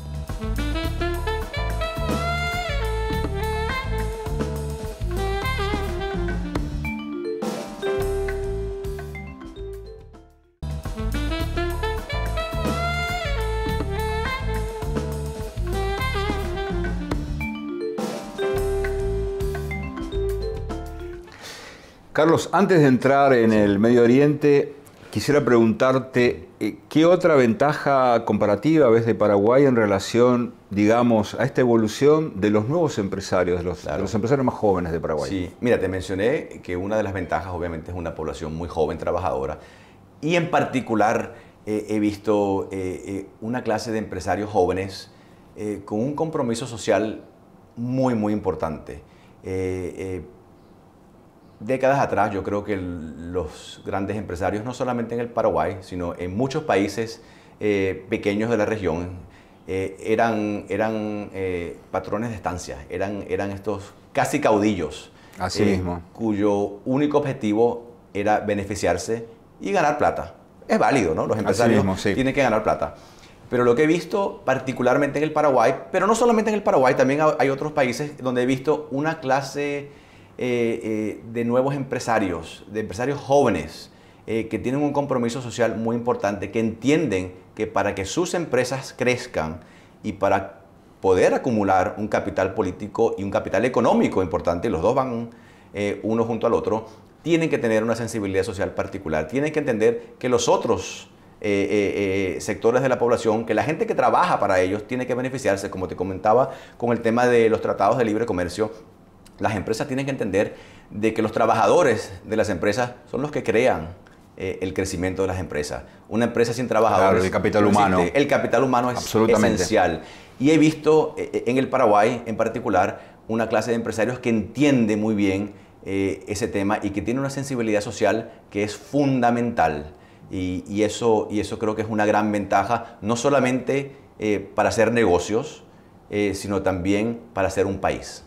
Carlos, antes de entrar en el Medio Oriente, quisiera preguntarte eh, qué otra ventaja comparativa ves de Paraguay en relación, digamos, a esta evolución de los nuevos empresarios, de los, empresarios más jóvenes de Paraguay. Sí, mira, te mencioné que una de las ventajas obviamente es una población muy joven, trabajadora, y en particular he visto eh, eh, una clase de empresarios jóvenes con un compromiso social muy, muy importante décadas atrás yo creo que los grandes empresarios, no solamente en el Paraguay, sino en muchos países eh, pequeños de la región, eh, eran, eran eh, patrones de estancia, eran, eran estos casi caudillos. mismo. Cuyo único objetivo era beneficiarse y ganar plata. Es válido, ¿no? Los empresarios tienen que ganar plata. Pero lo que he visto particularmente en el Paraguay, pero no solamente en el Paraguay, también hay otros países donde he visto una clase eh, eh, de nuevos empresarios, de empresarios jóvenes eh, que tienen un compromiso social muy importante, que entienden que para que sus empresas crezcan y para poder acumular un capital político y un capital económico importante, los dos van uno junto al otro, tienen que tener una sensibilidad social particular, tienen que entender que los otros sectores de la población, que la gente que trabaja para ellos tiene que beneficiarse, como te comentaba con el tema de los tratados de libre comercio, las empresas tienen que entender de que los trabajadores de las empresas son los que crean eh, el crecimiento de las empresas. Una empresa sin trabajadores. el capital humano. El capital humano es esencial. Y he visto eh, eh, en el Paraguay, en particular, una clase de empresarios que entiende muy bien ese tema y que tiene una sensibilidad social que es fundamental. Y, eso, y eso creo que es una gran ventaja, no solamente para hacer negocios, sino también para ser un país.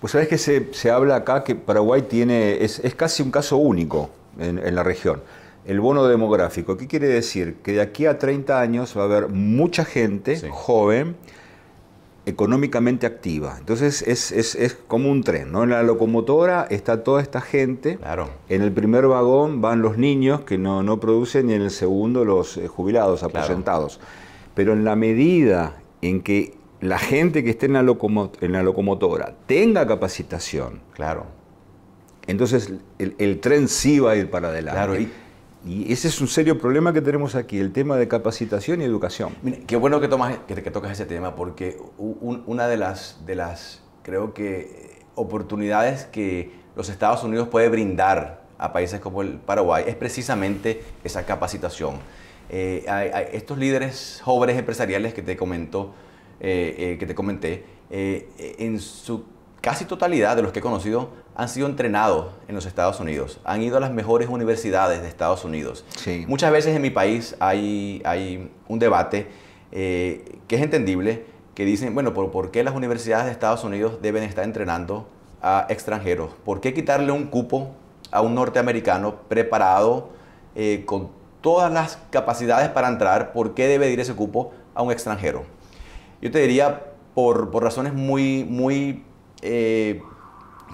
Pues sabes que se, habla acá que Paraguay tiene, es, casi un caso único en, la región. El bono demográfico, ¿qué quiere decir? Que de aquí a 30 años va a haber mucha gente joven económicamente activa. Entonces es, como un tren, ¿no? En la locomotora está toda esta gente. Claro. En el primer vagón van los niños que no, producen y en el segundo los eh, jubilados, aposentados. Pero en la medida en que la gente que esté en la, locomotora tenga capacitación. Claro. Entonces el, tren sí va a ir para adelante. y, ese es un serio problema que tenemos aquí, el tema de capacitación y educación. Mira, qué bueno que, tomas, que, tocas ese tema, porque una de las, de las, creo que, oportunidades que los Estados Unidos puede brindar a países como el Paraguay es precisamente esa capacitación. Eh, estos líderes jóvenes empresariales que te comentó eh, eh, que te comenté, eh, en su casi totalidad de los que he conocido han sido entrenados en los Estados Unidos, han ido a las mejores universidades de Estados Unidos. Muchas veces en mi país hay, hay un debate que es entendible, que dicen, bueno, ¿por, ¿por qué las universidades de Estados Unidos deben estar entrenando a extranjeros? ¿Por qué quitarle un cupo a un norteamericano preparado con todas las capacidades para entrar? ¿Por qué debe ir ese cupo a un extranjero? yo te diría, por, razones muy, muy eh,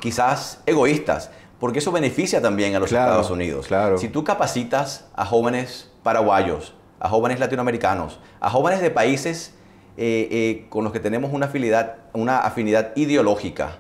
quizás egoístas, porque eso beneficia también a los Estados Unidos. Si tú capacitas a jóvenes paraguayos, a jóvenes latinoamericanos, a jóvenes de países eh, eh, con los que tenemos una afinidad, una afinidad ideológica,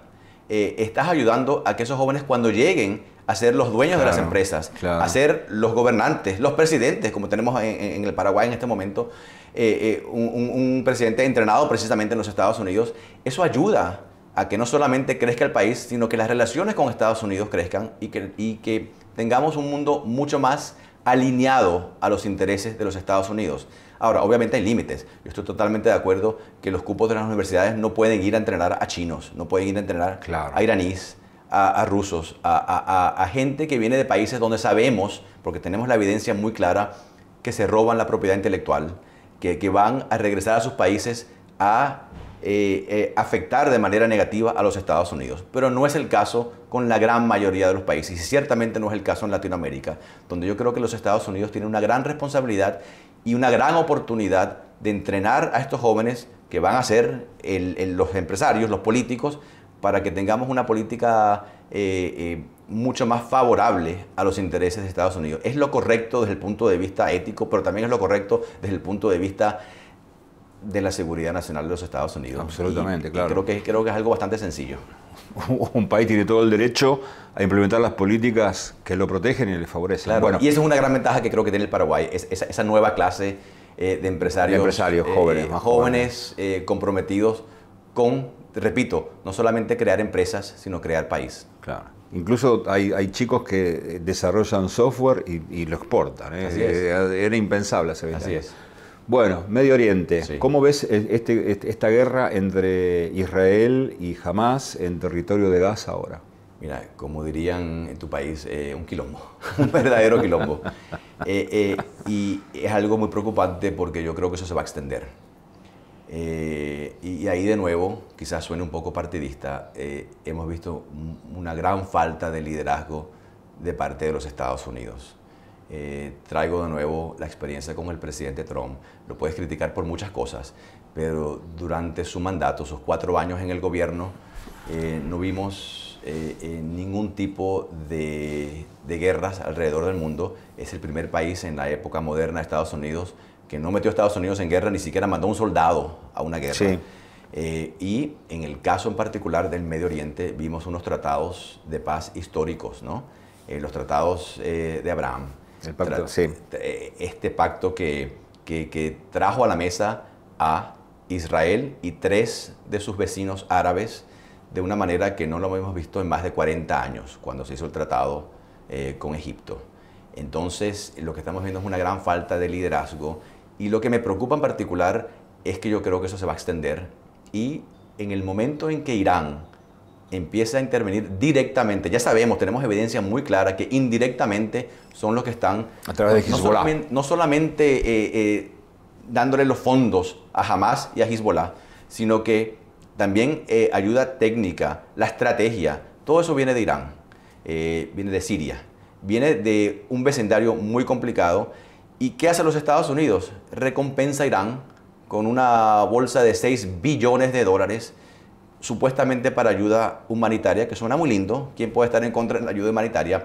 estás ayudando a que esos jóvenes cuando lleguen a ser los dueños de las empresas, a ser los gobernantes, los presidentes, como tenemos en el Paraguay en este momento, eh, eh, un, presidente entrenado precisamente en los Estados Unidos, eso ayuda a que no solamente crezca el país, sino que las relaciones con Estados Unidos crezcan y que, tengamos un mundo mucho más alineado a los intereses de los Estados Unidos. Ahora, obviamente hay límites. Yo estoy totalmente de acuerdo que los cupos de las universidades no pueden ir a entrenar a chinos, no pueden ir a entrenar a iraníes, a, rusos, a gente que viene de países donde sabemos, porque tenemos la evidencia muy clara, que se roban la propiedad intelectual, que, van a regresar a sus países a eh, eh, afectar de manera negativa a los Estados Unidos. Pero no es el caso con la gran mayoría de los países y ciertamente no es el caso en Latinoamérica, donde yo creo que los Estados Unidos tienen una gran responsabilidad y una gran oportunidad de entrenar a estos jóvenes que van a ser los empresarios, los políticos, para que tengamos una política eh, mucho más favorable a los intereses de Estados Unidos. Es lo correcto desde el punto de vista ético, pero también es lo correcto desde el punto de vista de la seguridad nacional de los Estados Unidos. Absolutamente, claro. Y creo, que, creo que es algo bastante sencillo. Un país tiene todo el derecho a implementar las políticas que lo protegen y le favorecen. bueno, y esa es una gran ventaja que creo que tiene el Paraguay, esa, nueva clase eh, de empresarios, empresarios eh, jóvenes, más jóvenes, eh, comprometidos con, repito, no solamente crear empresas, sino crear país. Claro. Incluso hay, chicos que eh, desarrollan software y, lo exportan. ¿eh? Eh, era impensable hace 20 Así Es. Bueno, Medio Oriente, ¿cómo ves e, este, este, esta guerra entre Israel y Hamas en territorio de Gaza ahora? Mira, como dirían en tu país, un quilombo, un verdadero quilombo. y es algo muy preocupante porque yo creo que eso se va a extender. Eh, y, ahí de nuevo, quizás suene un poco partidista, eh, hemos visto una gran falta de liderazgo de parte de los Estados Unidos. Eh, traigo de nuevo la experiencia con el presidente Trump. Lo puedes criticar por muchas cosas, pero durante su mandato, sus cuatro años en el gobierno, no vimos ningún tipo de, de guerras alrededor del mundo. Es el primer país en la época moderna de Estados Unidos que no metió a Estados Unidos en guerra, ni siquiera mandó un soldado a una guerra. Eh, y en el caso en particular del Medio Oriente vimos unos tratados de paz históricos, ¿no? Eh, los tratados eh, de Abraham. El pacto, sí. Este pacto que, que, que, trajo a la mesa a Israel y tres de sus vecinos árabes de una manera que no lo hemos visto en más de 40 años, cuando se hizo el tratado con Egipto. Entonces, lo que estamos viendo es una gran falta de liderazgo y lo que me preocupa en particular es que yo creo que eso se va a extender y en el momento en que Irán empieza a intervenir directamente, ya sabemos, tenemos evidencia muy clara que indirectamente son los que están a través de Hezbollah. No solamente, eh, eh, dándole los fondos a Hamas y a Hezbollah, sino que también eh, ayuda técnica, la estrategia, todo eso viene de Irán, viene de Siria, viene de un vecindario muy complicado ¿Y qué hace los Estados Unidos? Recompensa a Irán con una bolsa de 6 billones de dólares, supuestamente para ayuda humanitaria, que suena muy lindo. ¿Quién puede estar en contra de la ayuda humanitaria?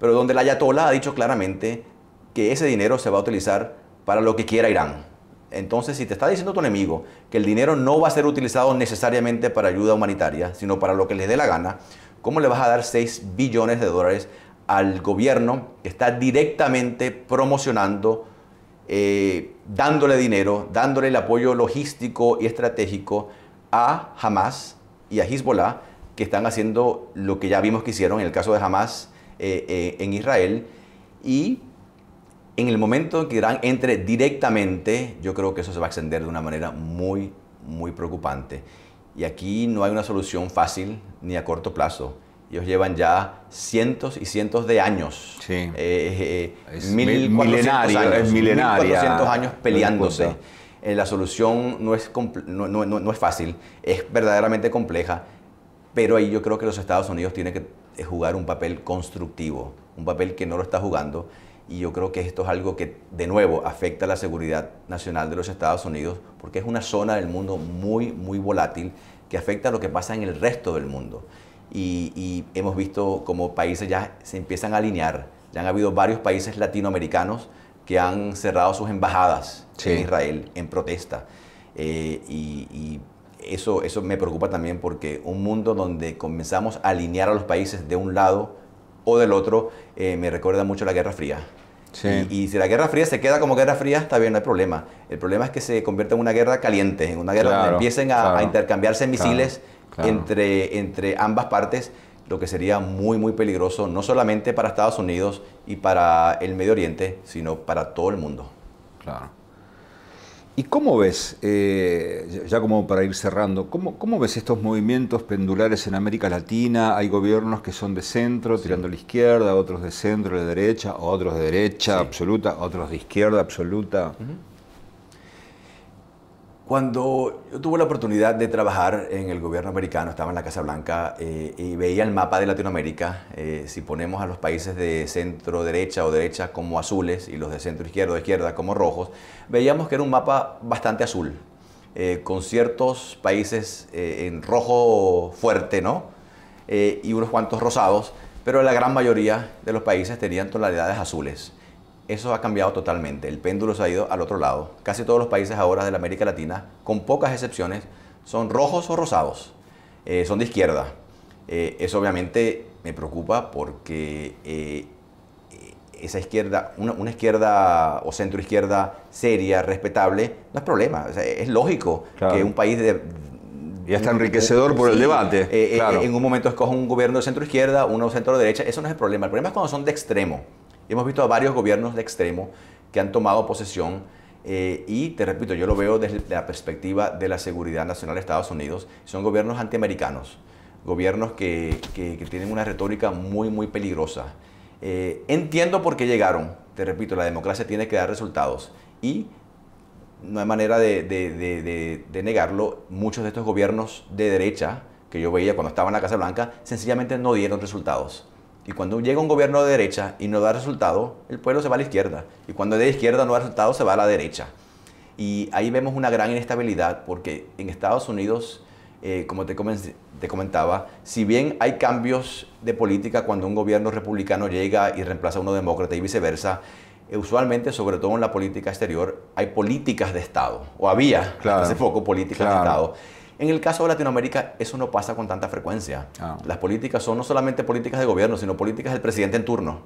Pero donde la Ayatollah ha dicho claramente que ese dinero se va a utilizar para lo que quiera Irán. Entonces, si te está diciendo tu enemigo que el dinero no va a ser utilizado necesariamente para ayuda humanitaria, sino para lo que les dé la gana, ¿cómo le vas a dar 6 billones de dólares al gobierno, está directamente promocionando, eh, dándole dinero, dándole el apoyo logístico y estratégico a Hamas y a Hezbollah, que están haciendo lo que ya vimos que hicieron en el caso de Hamas eh, eh, en Israel. Y en el momento en que Irán entre directamente, yo creo que eso se va a extender de una manera muy, muy preocupante. Y aquí no hay una solución fácil ni a corto plazo. Ellos llevan ya cientos y cientos de años. Sí. Eh, eh milenaria, años, años peleándose. Eh, la solución no es, no es fácil, es verdaderamente compleja, pero ahí yo creo que los Estados Unidos tienen que eh, jugar un papel constructivo, un papel que no lo está jugando. Y yo creo que esto es algo que, de nuevo, afecta a la seguridad nacional de los Estados Unidos, porque es una zona del mundo muy, muy volátil que afecta a lo que pasa en el resto del mundo y, hemos visto como países ya se empiezan a alinear. Ya han habido varios países latinoamericanos que han cerrado sus embajadas en Israel en protesta. Eh, y, eso, eso me preocupa también porque un mundo donde comenzamos a alinear a los países de un lado o del otro eh, me recuerda mucho a la Guerra Fría. Y, si la Guerra Fría se queda como Guerra Fría, está bien, no hay problema. El problema es que se convierta en una guerra caliente, en una guerra donde empiecen a, intercambiarse misiles entre, entre ambas partes, lo que sería muy, muy peligroso, no solamente para Estados Unidos y para el Medio Oriente, sino para todo el mundo. Claro. ¿Y cómo ves, eh, ya como para ir cerrando, ¿cómo, ves estos movimientos pendulares en América Latina? Hay gobiernos que son de centro, tirando a la izquierda, otros de centro, de derecha, otros de derecha absoluta, otros de izquierda absoluta. Cuando yo tuve la oportunidad de trabajar en el gobierno americano, estaba en la Casa Blanca eh, y veía el mapa de Latinoamérica, eh, si ponemos a los países de centro derecha o derecha como azules y los de centro izquierda o izquierda como rojos, veíamos que era un mapa bastante azul, eh, con ciertos países en rojo fuerte, ¿no? y unos cuantos rosados, pero la gran mayoría de los países tenían tonalidades azules eso ha cambiado totalmente. El péndulo se ha ido al otro lado. Casi todos los países ahora de la América Latina, con pocas excepciones, son rojos o rosados. Eh, son de izquierda. Eh, eso obviamente me preocupa porque eh, esa izquierda, una, izquierda o centro izquierda seria, respetable, no es problema. es lógico que un país de, y enriquecedor por el debate. En un momento escoge un gobierno de centro izquierda, uno de centro derecha, eso no es el problema. El problema es cuando son de extremo hemos visto a varios gobiernos de extremo que han tomado posesión eh, y te repito, yo lo veo desde la perspectiva de la seguridad nacional de Estados Unidos. Son gobiernos antiamericanos, gobiernos que, tienen una retórica muy, muy peligrosa. Eh, entiendo por qué llegaron. Te repito, la democracia tiene que dar resultados. Y no hay manera de negarlo. Muchos de estos gobiernos de derecha que yo veía cuando estaba en la Casa Blanca sencillamente no dieron resultados. Y cuando llega un gobierno de derecha y no da resultado, el pueblo se va a la izquierda. Y cuando de izquierda no da resultado, se va a la derecha. Y ahí vemos una gran inestabilidad porque en Estados Unidos, eh, como te, te comentaba, si bien hay cambios de política cuando un gobierno republicano llega y reemplaza a uno demócrata y viceversa, eh, usualmente, sobre todo en la política exterior, hay políticas de Estado, o había hace poco políticas de Estado. En el caso de Latinoamérica, eso no pasa con tanta frecuencia. Ah. Las políticas son no solamente políticas de gobierno, sino políticas del presidente en turno.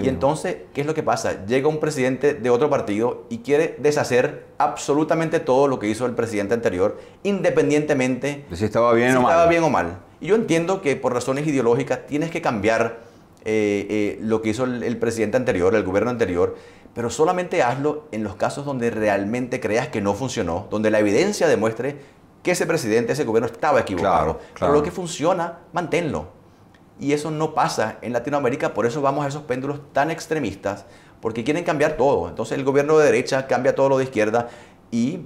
y entonces, ¿qué es lo que pasa? Llega un presidente de otro partido y quiere deshacer absolutamente todo lo que hizo el presidente anterior, independientemente de si estaba bien, o, mal. Y yo entiendo que por razones ideológicas tienes que cambiar eh, eh, lo que hizo el, el presidente anterior, el gobierno anterior, pero solamente hazlo en los casos donde realmente creas que no funcionó, donde la evidencia demuestre que ese presidente, ese gobierno estaba equivocado. Pero lo que funciona, manténlo. Y eso no pasa en Latinoamérica, por eso vamos a esos péndulos tan extremistas, porque quieren cambiar todo. Entonces el gobierno de derecha cambia todo lo de izquierda y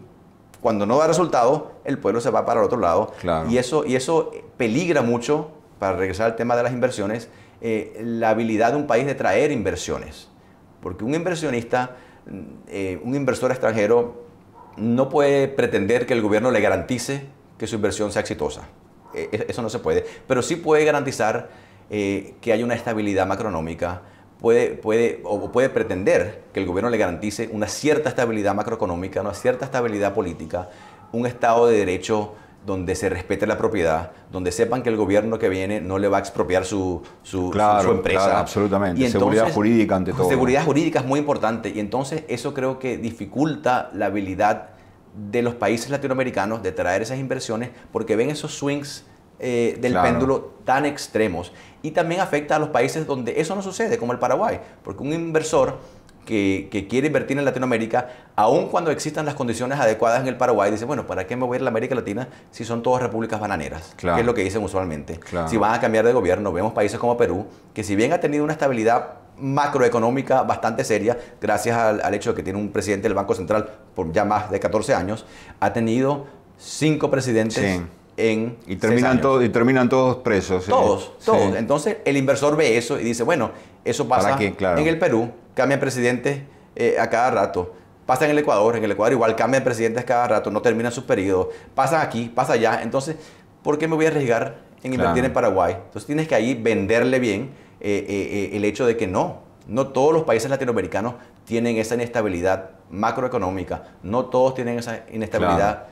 cuando no da resultado, el pueblo se va para el otro lado. Y, eso, y eso peligra mucho, para regresar al tema de las inversiones, eh, la habilidad de un país de traer inversiones. Porque un inversionista, mm, eh, un inversor extranjero, no puede pretender que el gobierno le garantice que su inversión sea exitosa. E, e, eso no se puede. Pero sí puede garantizar eh, que hay una estabilidad macroeconómica, o puede pretender que el gobierno le garantice una cierta estabilidad macroeconómica, una cierta estabilidad política, un Estado de Derecho donde se respete la propiedad, donde sepan que el gobierno que viene no le va a expropiar su, su, empresa. Claro, absolutamente. seguridad jurídica ante todo. Seguridad jurídica es muy importante y entonces eso creo que dificulta la habilidad de los países latinoamericanos de traer esas inversiones porque ven esos swings eh, del péndulo tan extremos y también afecta a los países donde eso no sucede, como el Paraguay, porque un inversor que, quiere invertir en Latinoamérica, aun cuando existan las condiciones adecuadas en el Paraguay, dice, bueno, ¿para qué me voy a ir a la América Latina si son todas repúblicas bananeras? Que es lo que dicen usualmente. Si van a cambiar de gobierno, vemos países como Perú, que si bien ha tenido una estabilidad macroeconómica bastante seria, gracias al, hecho de que tiene un presidente del Banco Central por ya más de 14 años, ha tenido cinco presidentes. En y terminan todos y terminan todos presos todos todos entonces el inversor ve eso y dice bueno eso pasa en el Perú cambian presidentes eh, a cada rato. Pasa en el Ecuador, en el Ecuador igual cambian presidentes cada rato, no terminan sus periodos, pasan aquí, pasa allá. Entonces, ¿por qué me voy a arriesgar en invertir en Paraguay? Entonces tienes que ahí venderle bien eh, eh, el hecho de que no, no todos los países latinoamericanos tienen esa inestabilidad macroeconómica, no todos tienen esa inestabilidad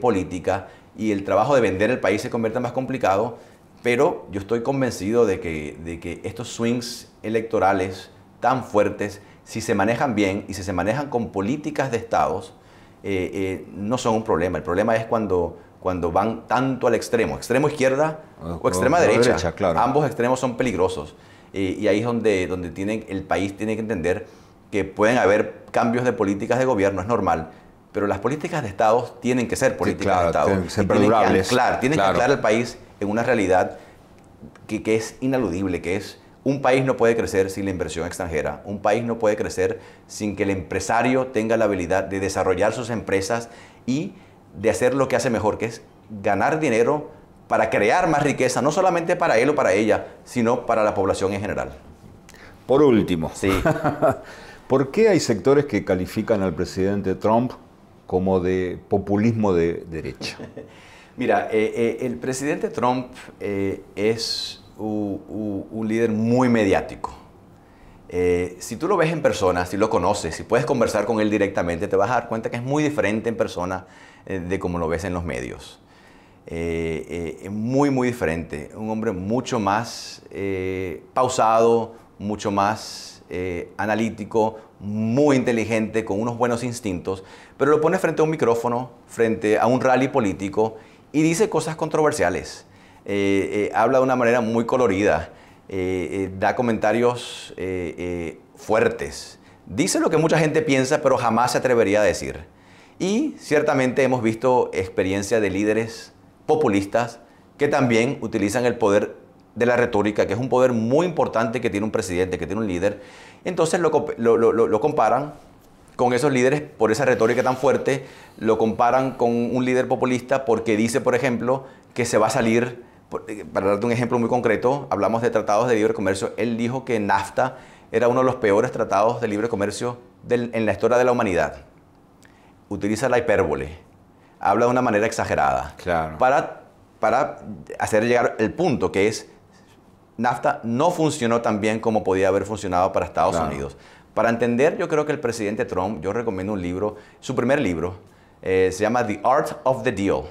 política y el trabajo de vender el país se convierte más complicado, pero yo estoy convencido de que, de que estos swings electorales, tan fuertes, si se manejan bien y si se manejan con políticas de estados, eh, eh, no son un problema. El problema es cuando, cuando van tanto al extremo, extremo izquierda ah, o, extrema derecha. Ambos extremos son peligrosos. Eh, y ahí es donde, donde el país tiene que entender que pueden haber cambios de políticas de gobierno, es normal, pero las políticas de Estados tienen que ser políticas de Estado. tienen que anclar, tienen que anclar al país en una realidad que, que es inaludible, que es un país no puede crecer sin la inversión extranjera, un país no puede crecer sin que el empresario tenga la habilidad de desarrollar sus empresas y de hacer lo que hace mejor, que es ganar dinero para crear más riqueza, no solamente para él o para ella, sino para la población en general. Por último, sí. ¿por qué hay sectores que califican al presidente Trump como de populismo de derecha? Mira, eh, eh, el presidente Trump eh, es un, líder muy mediático. Eh, si tú lo ves en persona, si lo conoces, si puedes conversar con él directamente, te vas a dar cuenta que es muy diferente en persona eh, de como lo ves en los medios. Eh, muy, muy diferente. Un hombre mucho más pausado, mucho más analítico, muy inteligente, con unos buenos instintos, pero lo pone frente a un micrófono, frente a un rally político y dice cosas controversiales. Eh, eh, habla de una manera muy colorida, eh, da comentarios fuertes, dice lo que mucha gente piensa pero jamás se atrevería a decir. Y ciertamente hemos visto experiencia de líderes populistas que también utilizan el poder de la retórica, que es un poder muy importante que tiene un presidente, que tiene un líder. Entonces lo, lo comparan con esos líderes por esa retórica tan fuerte, lo comparan con un líder populista porque dice, por ejemplo, que se va a salir eh, para darte un ejemplo muy concreto, hablamos de tratados de libre comercio. Él dijo que NAFTA era uno de los peores tratados de libre comercio en la historia de la humanidad. Utiliza la hipérbole, habla de una manera exagerada para, hacer llegar el punto que es NAFTA no funcionó tan bien como podía haber funcionado para Estados Unidos. Para entender, yo creo que el presidente Trump, yo recomiendo un libro, su primer libro, eh, se llama The Art of the Deal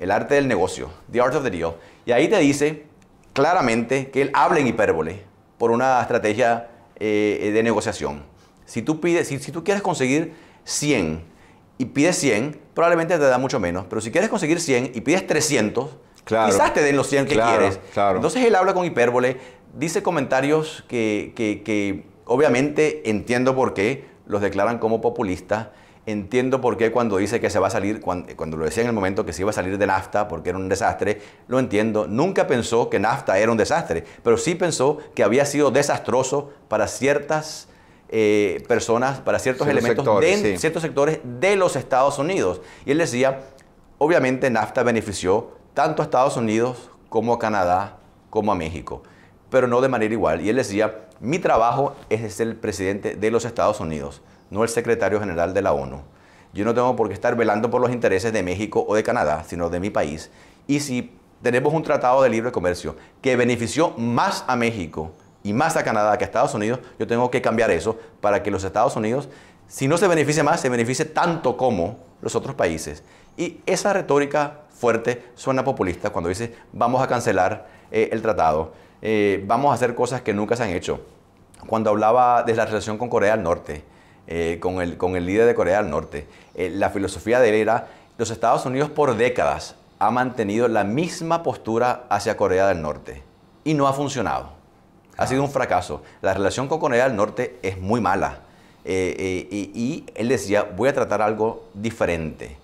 el arte del negocio, The Art of the Deal. Y ahí te dice claramente que él habla en hipérbole por una estrategia eh, de negociación. Si tú, pides, si, tú quieres conseguir 100 y pides 100, probablemente te da mucho menos. Pero si quieres conseguir 100 y pides 300, claro, quizás te den los 100 que quieres. Entonces él habla con hipérbole, dice comentarios que, que, que obviamente entiendo por qué los declaran como populistas. Entiendo por qué cuando dice que se va a salir, cuando, lo decía en el momento que se iba a salir de NAFTA porque era un desastre, lo entiendo. Nunca pensó que NAFTA era un desastre, pero sí pensó que había sido desastroso para ciertas eh, personas, para ciertos elementos ciertos sectores de los Estados Unidos. Y él decía, obviamente NAFTA benefició tanto a Estados Unidos como a Canadá, como a México, pero no de manera igual. Y él decía, mi trabajo es ser el presidente de los Estados Unidos no el secretario general de la ONU. Yo no tengo por qué estar velando por los intereses de México o de Canadá, sino de mi país. Y si tenemos un tratado de libre comercio que benefició más a México y más a Canadá que a Estados Unidos, yo tengo que cambiar eso para que los Estados Unidos, si no se beneficie más, se beneficie tanto como los otros países. Y esa retórica fuerte suena populista cuando dice vamos a cancelar eh, el tratado, eh, vamos a hacer cosas que nunca se han hecho. Cuando hablaba de la relación con Corea del Norte, eh, con, el, líder de Corea del Norte. Eh, la filosofía de él era, los Estados Unidos por décadas ha mantenido la misma postura hacia Corea del Norte y no ha funcionado. Ha sido un fracaso. La relación con Corea del Norte es muy mala. Eh, y, él decía, voy a tratar algo diferente.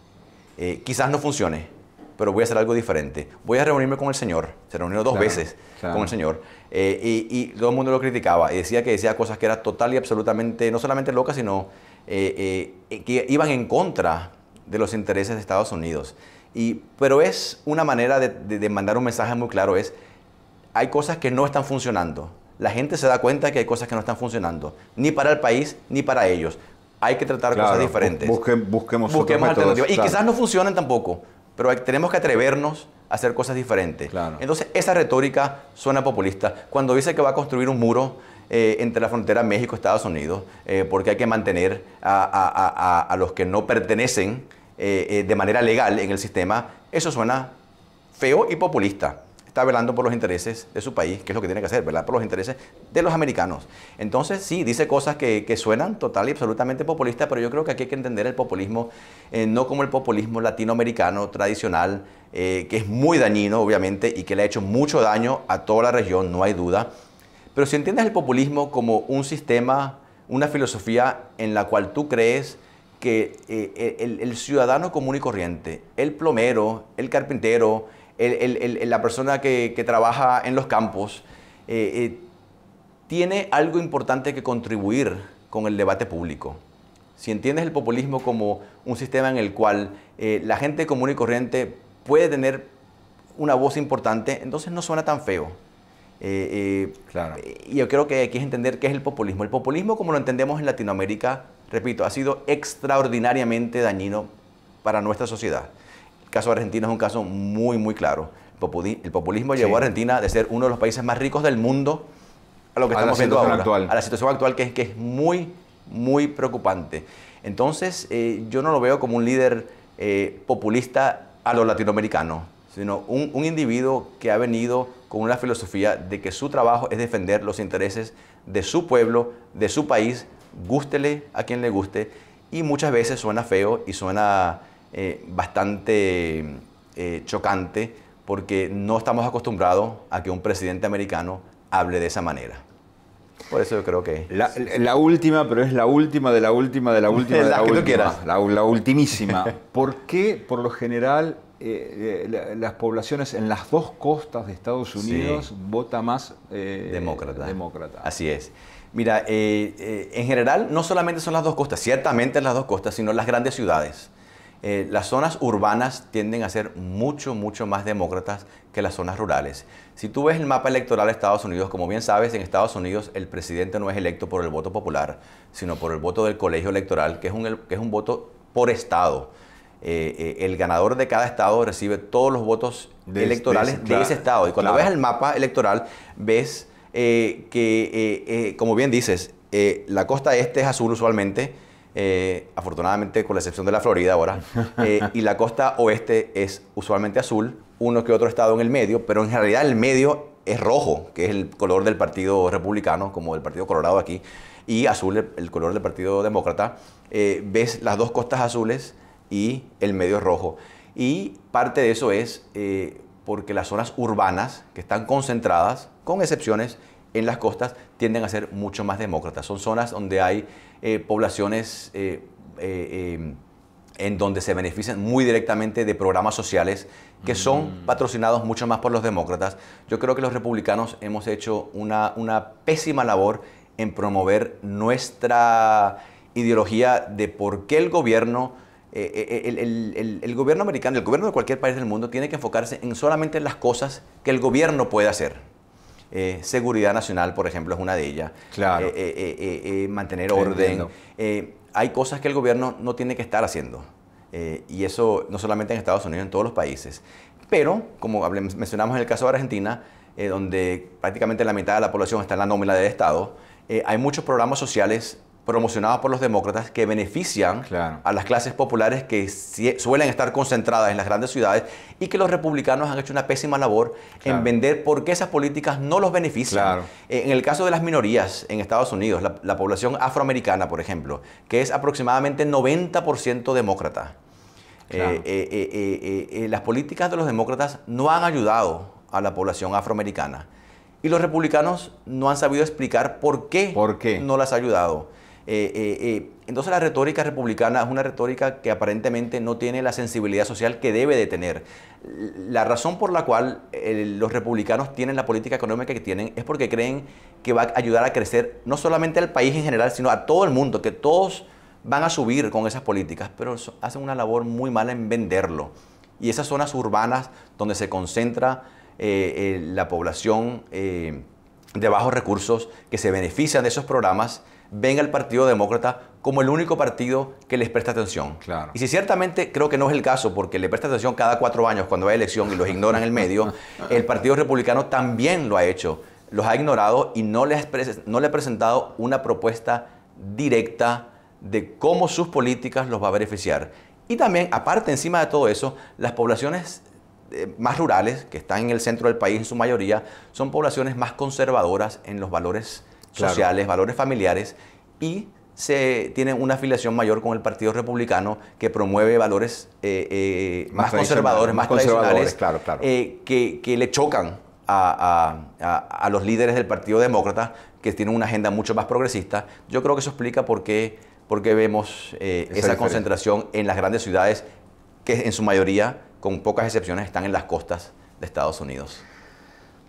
quizás no funcione, pero voy a hacer algo diferente. Voy a reunirme con el Señor. Se reunió dos veces con el Señor. Eh, y, todo el mundo lo criticaba y decía que decía cosas que eran total y absolutamente, no solamente locas, sino eh, eh, que iban en contra de los intereses de Estados Unidos. Y, pero es una manera de, mandar un mensaje muy claro, es, hay cosas que no están funcionando. La gente se da cuenta que hay cosas que no están funcionando, ni para el país, ni para ellos. Hay que tratar cosas diferentes. busquemos, busquemos alternativas. Y quizás no funcionen tampoco, pero tenemos que atrevernos hacer cosas diferentes. Entonces, esa retórica suena populista. Cuando dice que va a construir un muro eh, entre la frontera México-Estados Unidos, eh, porque hay que mantener a, los que no pertenecen eh, de manera legal en el sistema, eso suena feo y populista está velando por los intereses de su país, que es lo que tiene que hacer, verdad, por los intereses de los americanos. Entonces, sí, dice cosas que, suenan total y absolutamente populistas, pero yo creo que aquí hay que entender el populismo eh, no como el populismo latinoamericano tradicional, eh, que es muy dañino, obviamente, y que le ha hecho mucho daño a toda la región, no hay duda. Pero si entiendes el populismo como un sistema, una filosofía en la cual tú crees que eh, el ciudadano común y corriente, el plomero, el carpintero, la persona que, trabaja en los campos eh, eh, tiene algo importante que contribuir con el debate público. Si entiendes el populismo como un sistema en el cual eh, la gente común y corriente puede tener una voz importante, entonces no suena tan feo. Y yo creo que hay que entender qué es el populismo. El populismo, como lo entendemos en Latinoamérica, repito, ha sido extraordinariamente dañino para nuestra sociedad caso de Argentina es un caso muy, muy claro. El populismo llevó a Argentina de ser uno de los países más ricos del mundo a lo que estamos viendo ahora, actual. a la situación actual que es, que es muy, muy preocupante. Entonces, eh, yo no lo veo como un líder eh, populista a lo latinoamericano, sino un, un individuo que ha venido con una filosofía de que su trabajo es defender los intereses de su pueblo, de su país, gústele a quien le guste, y muchas veces suena feo y suena eh, bastante eh, chocante porque no estamos acostumbrados a que un presidente americano hable de esa manera. Por eso yo creo que... La, última, pero es la última de la última de la última de la, última. La, ultimísima. ¿Por qué, por lo general, eh, las poblaciones en las dos costas de Estados Unidos vota más eh, demócrata. demócrata? Así es. Mira, en general no solamente son las dos costas, ciertamente las dos costas, sino las grandes ciudades. Eh, las zonas urbanas tienden a ser mucho, mucho más demócratas que las zonas rurales. Si tú ves el mapa electoral de Estados Unidos, como bien sabes, en Estados Unidos el presidente no es electo por el voto popular, sino por el voto del colegio electoral, que es un, voto por estado. Eh, eh, el ganador de cada estado recibe todos los votos electorales de, ese estado. Y cuando ves el mapa electoral, ves que, como bien dices, la costa este es azul usualmente, eh, afortunadamente con la excepción de la Florida ahora, eh, y la costa oeste es usualmente azul, uno que otro estado en el medio, pero en realidad el medio es rojo, que es el color del Partido Republicano, como el Partido Colorado aquí, y azul, el, color del Partido Demócrata. Eh, ves las dos costas azules y el medio es rojo. Y parte de eso es porque las zonas urbanas, que están concentradas, con excepciones, en las costas, tienden a ser mucho más demócratas. Son zonas donde hay eh, poblaciones eh, eh, em, en donde se benefician muy directamente de programas sociales que mm. son patrocinados mucho más por los demócratas. Yo creo que los republicanos hemos hecho una, pésima labor en promover nuestra ideología de por qué el gobierno, el, gobierno americano, el gobierno de cualquier país del mundo tiene que enfocarse en solamente las cosas que el gobierno puede hacer. Eh, seguridad nacional, por ejemplo, es una de ellas. Claro. Eh, eh, mantener orden. hay cosas que el gobierno no tiene que estar haciendo. y eso no solamente en Estados Unidos, en todos los países. Pero, como mencionamos en el caso de Argentina, donde prácticamente la mitad de la población está en la nómina del Estado, hay muchos programas sociales Promocionadas por los demócratas que benefician a las clases populares que suelen estar concentradas en las grandes ciudades y que los republicanos han hecho una pésima labor en vender por qué esas políticas no los benefician. Eh, en el caso de las minorías en Estados Unidos, la, población afroamericana, por ejemplo, que es aproximadamente 90% demócrata, eh, eh, las políticas de los demócratas no han ayudado a la población afroamericana. Y los republicanos no han sabido explicar ¿Por qué? no las ha ayudado. Eh, eh, eh, entonces la retórica republicana es una retórica que aparentemente no tiene la sensibilidad social que debe de tener. La razón por la cual los republicanos tienen la política económica que tienen es porque creen que va a ayudar a crecer no solamente al país en general, sino a todo el mundo, que todos van a subir con esas políticas, pero hacen una labor muy mala en venderlo. Y esas zonas urbanas donde se concentra la población de bajos recursos que se benefician de esos programas, ven al Partido Demócrata como el único partido que les presta atención. Y si ciertamente creo que no es el caso, porque le presta atención cada cuatro años cuando hay elección y los ignoran en el medio, el Partido Republicano también lo ha hecho. Los ha ignorado y no le ha, no le ha presentado una propuesta directa de cómo sus políticas los va a beneficiar. Y también, aparte, encima de todo eso, las poblaciones eh, más rurales, que están en el centro del país en su mayoría, son poblaciones más conservadoras en los valores sociales, valores familiares y se tiene una afiliación mayor con el Partido Republicano que promueve valores eh, eh, más, conservadores, más tradicionales, eh, que, le chocan a, los líderes del Partido Demócrata, que tienen una agenda mucho más progresista. Yo creo que eso explica por qué, vemos esa concentración en las grandes ciudades, que en su mayoría, con pocas excepciones, están en las costas de Estados Unidos.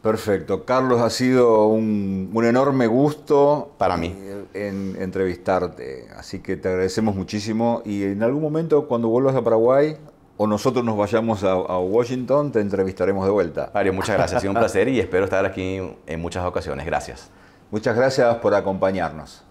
Perfecto. Carlos, ha sido un, enorme gusto para mí en, entrevistarte. Así que te agradecemos muchísimo y en algún momento cuando vuelvas a Paraguay o nosotros nos vayamos a, a Washington, te entrevistaremos de vuelta. Mario, muchas gracias. Ha sido un placer y espero estar aquí en muchas ocasiones. Gracias. Muchas gracias por acompañarnos.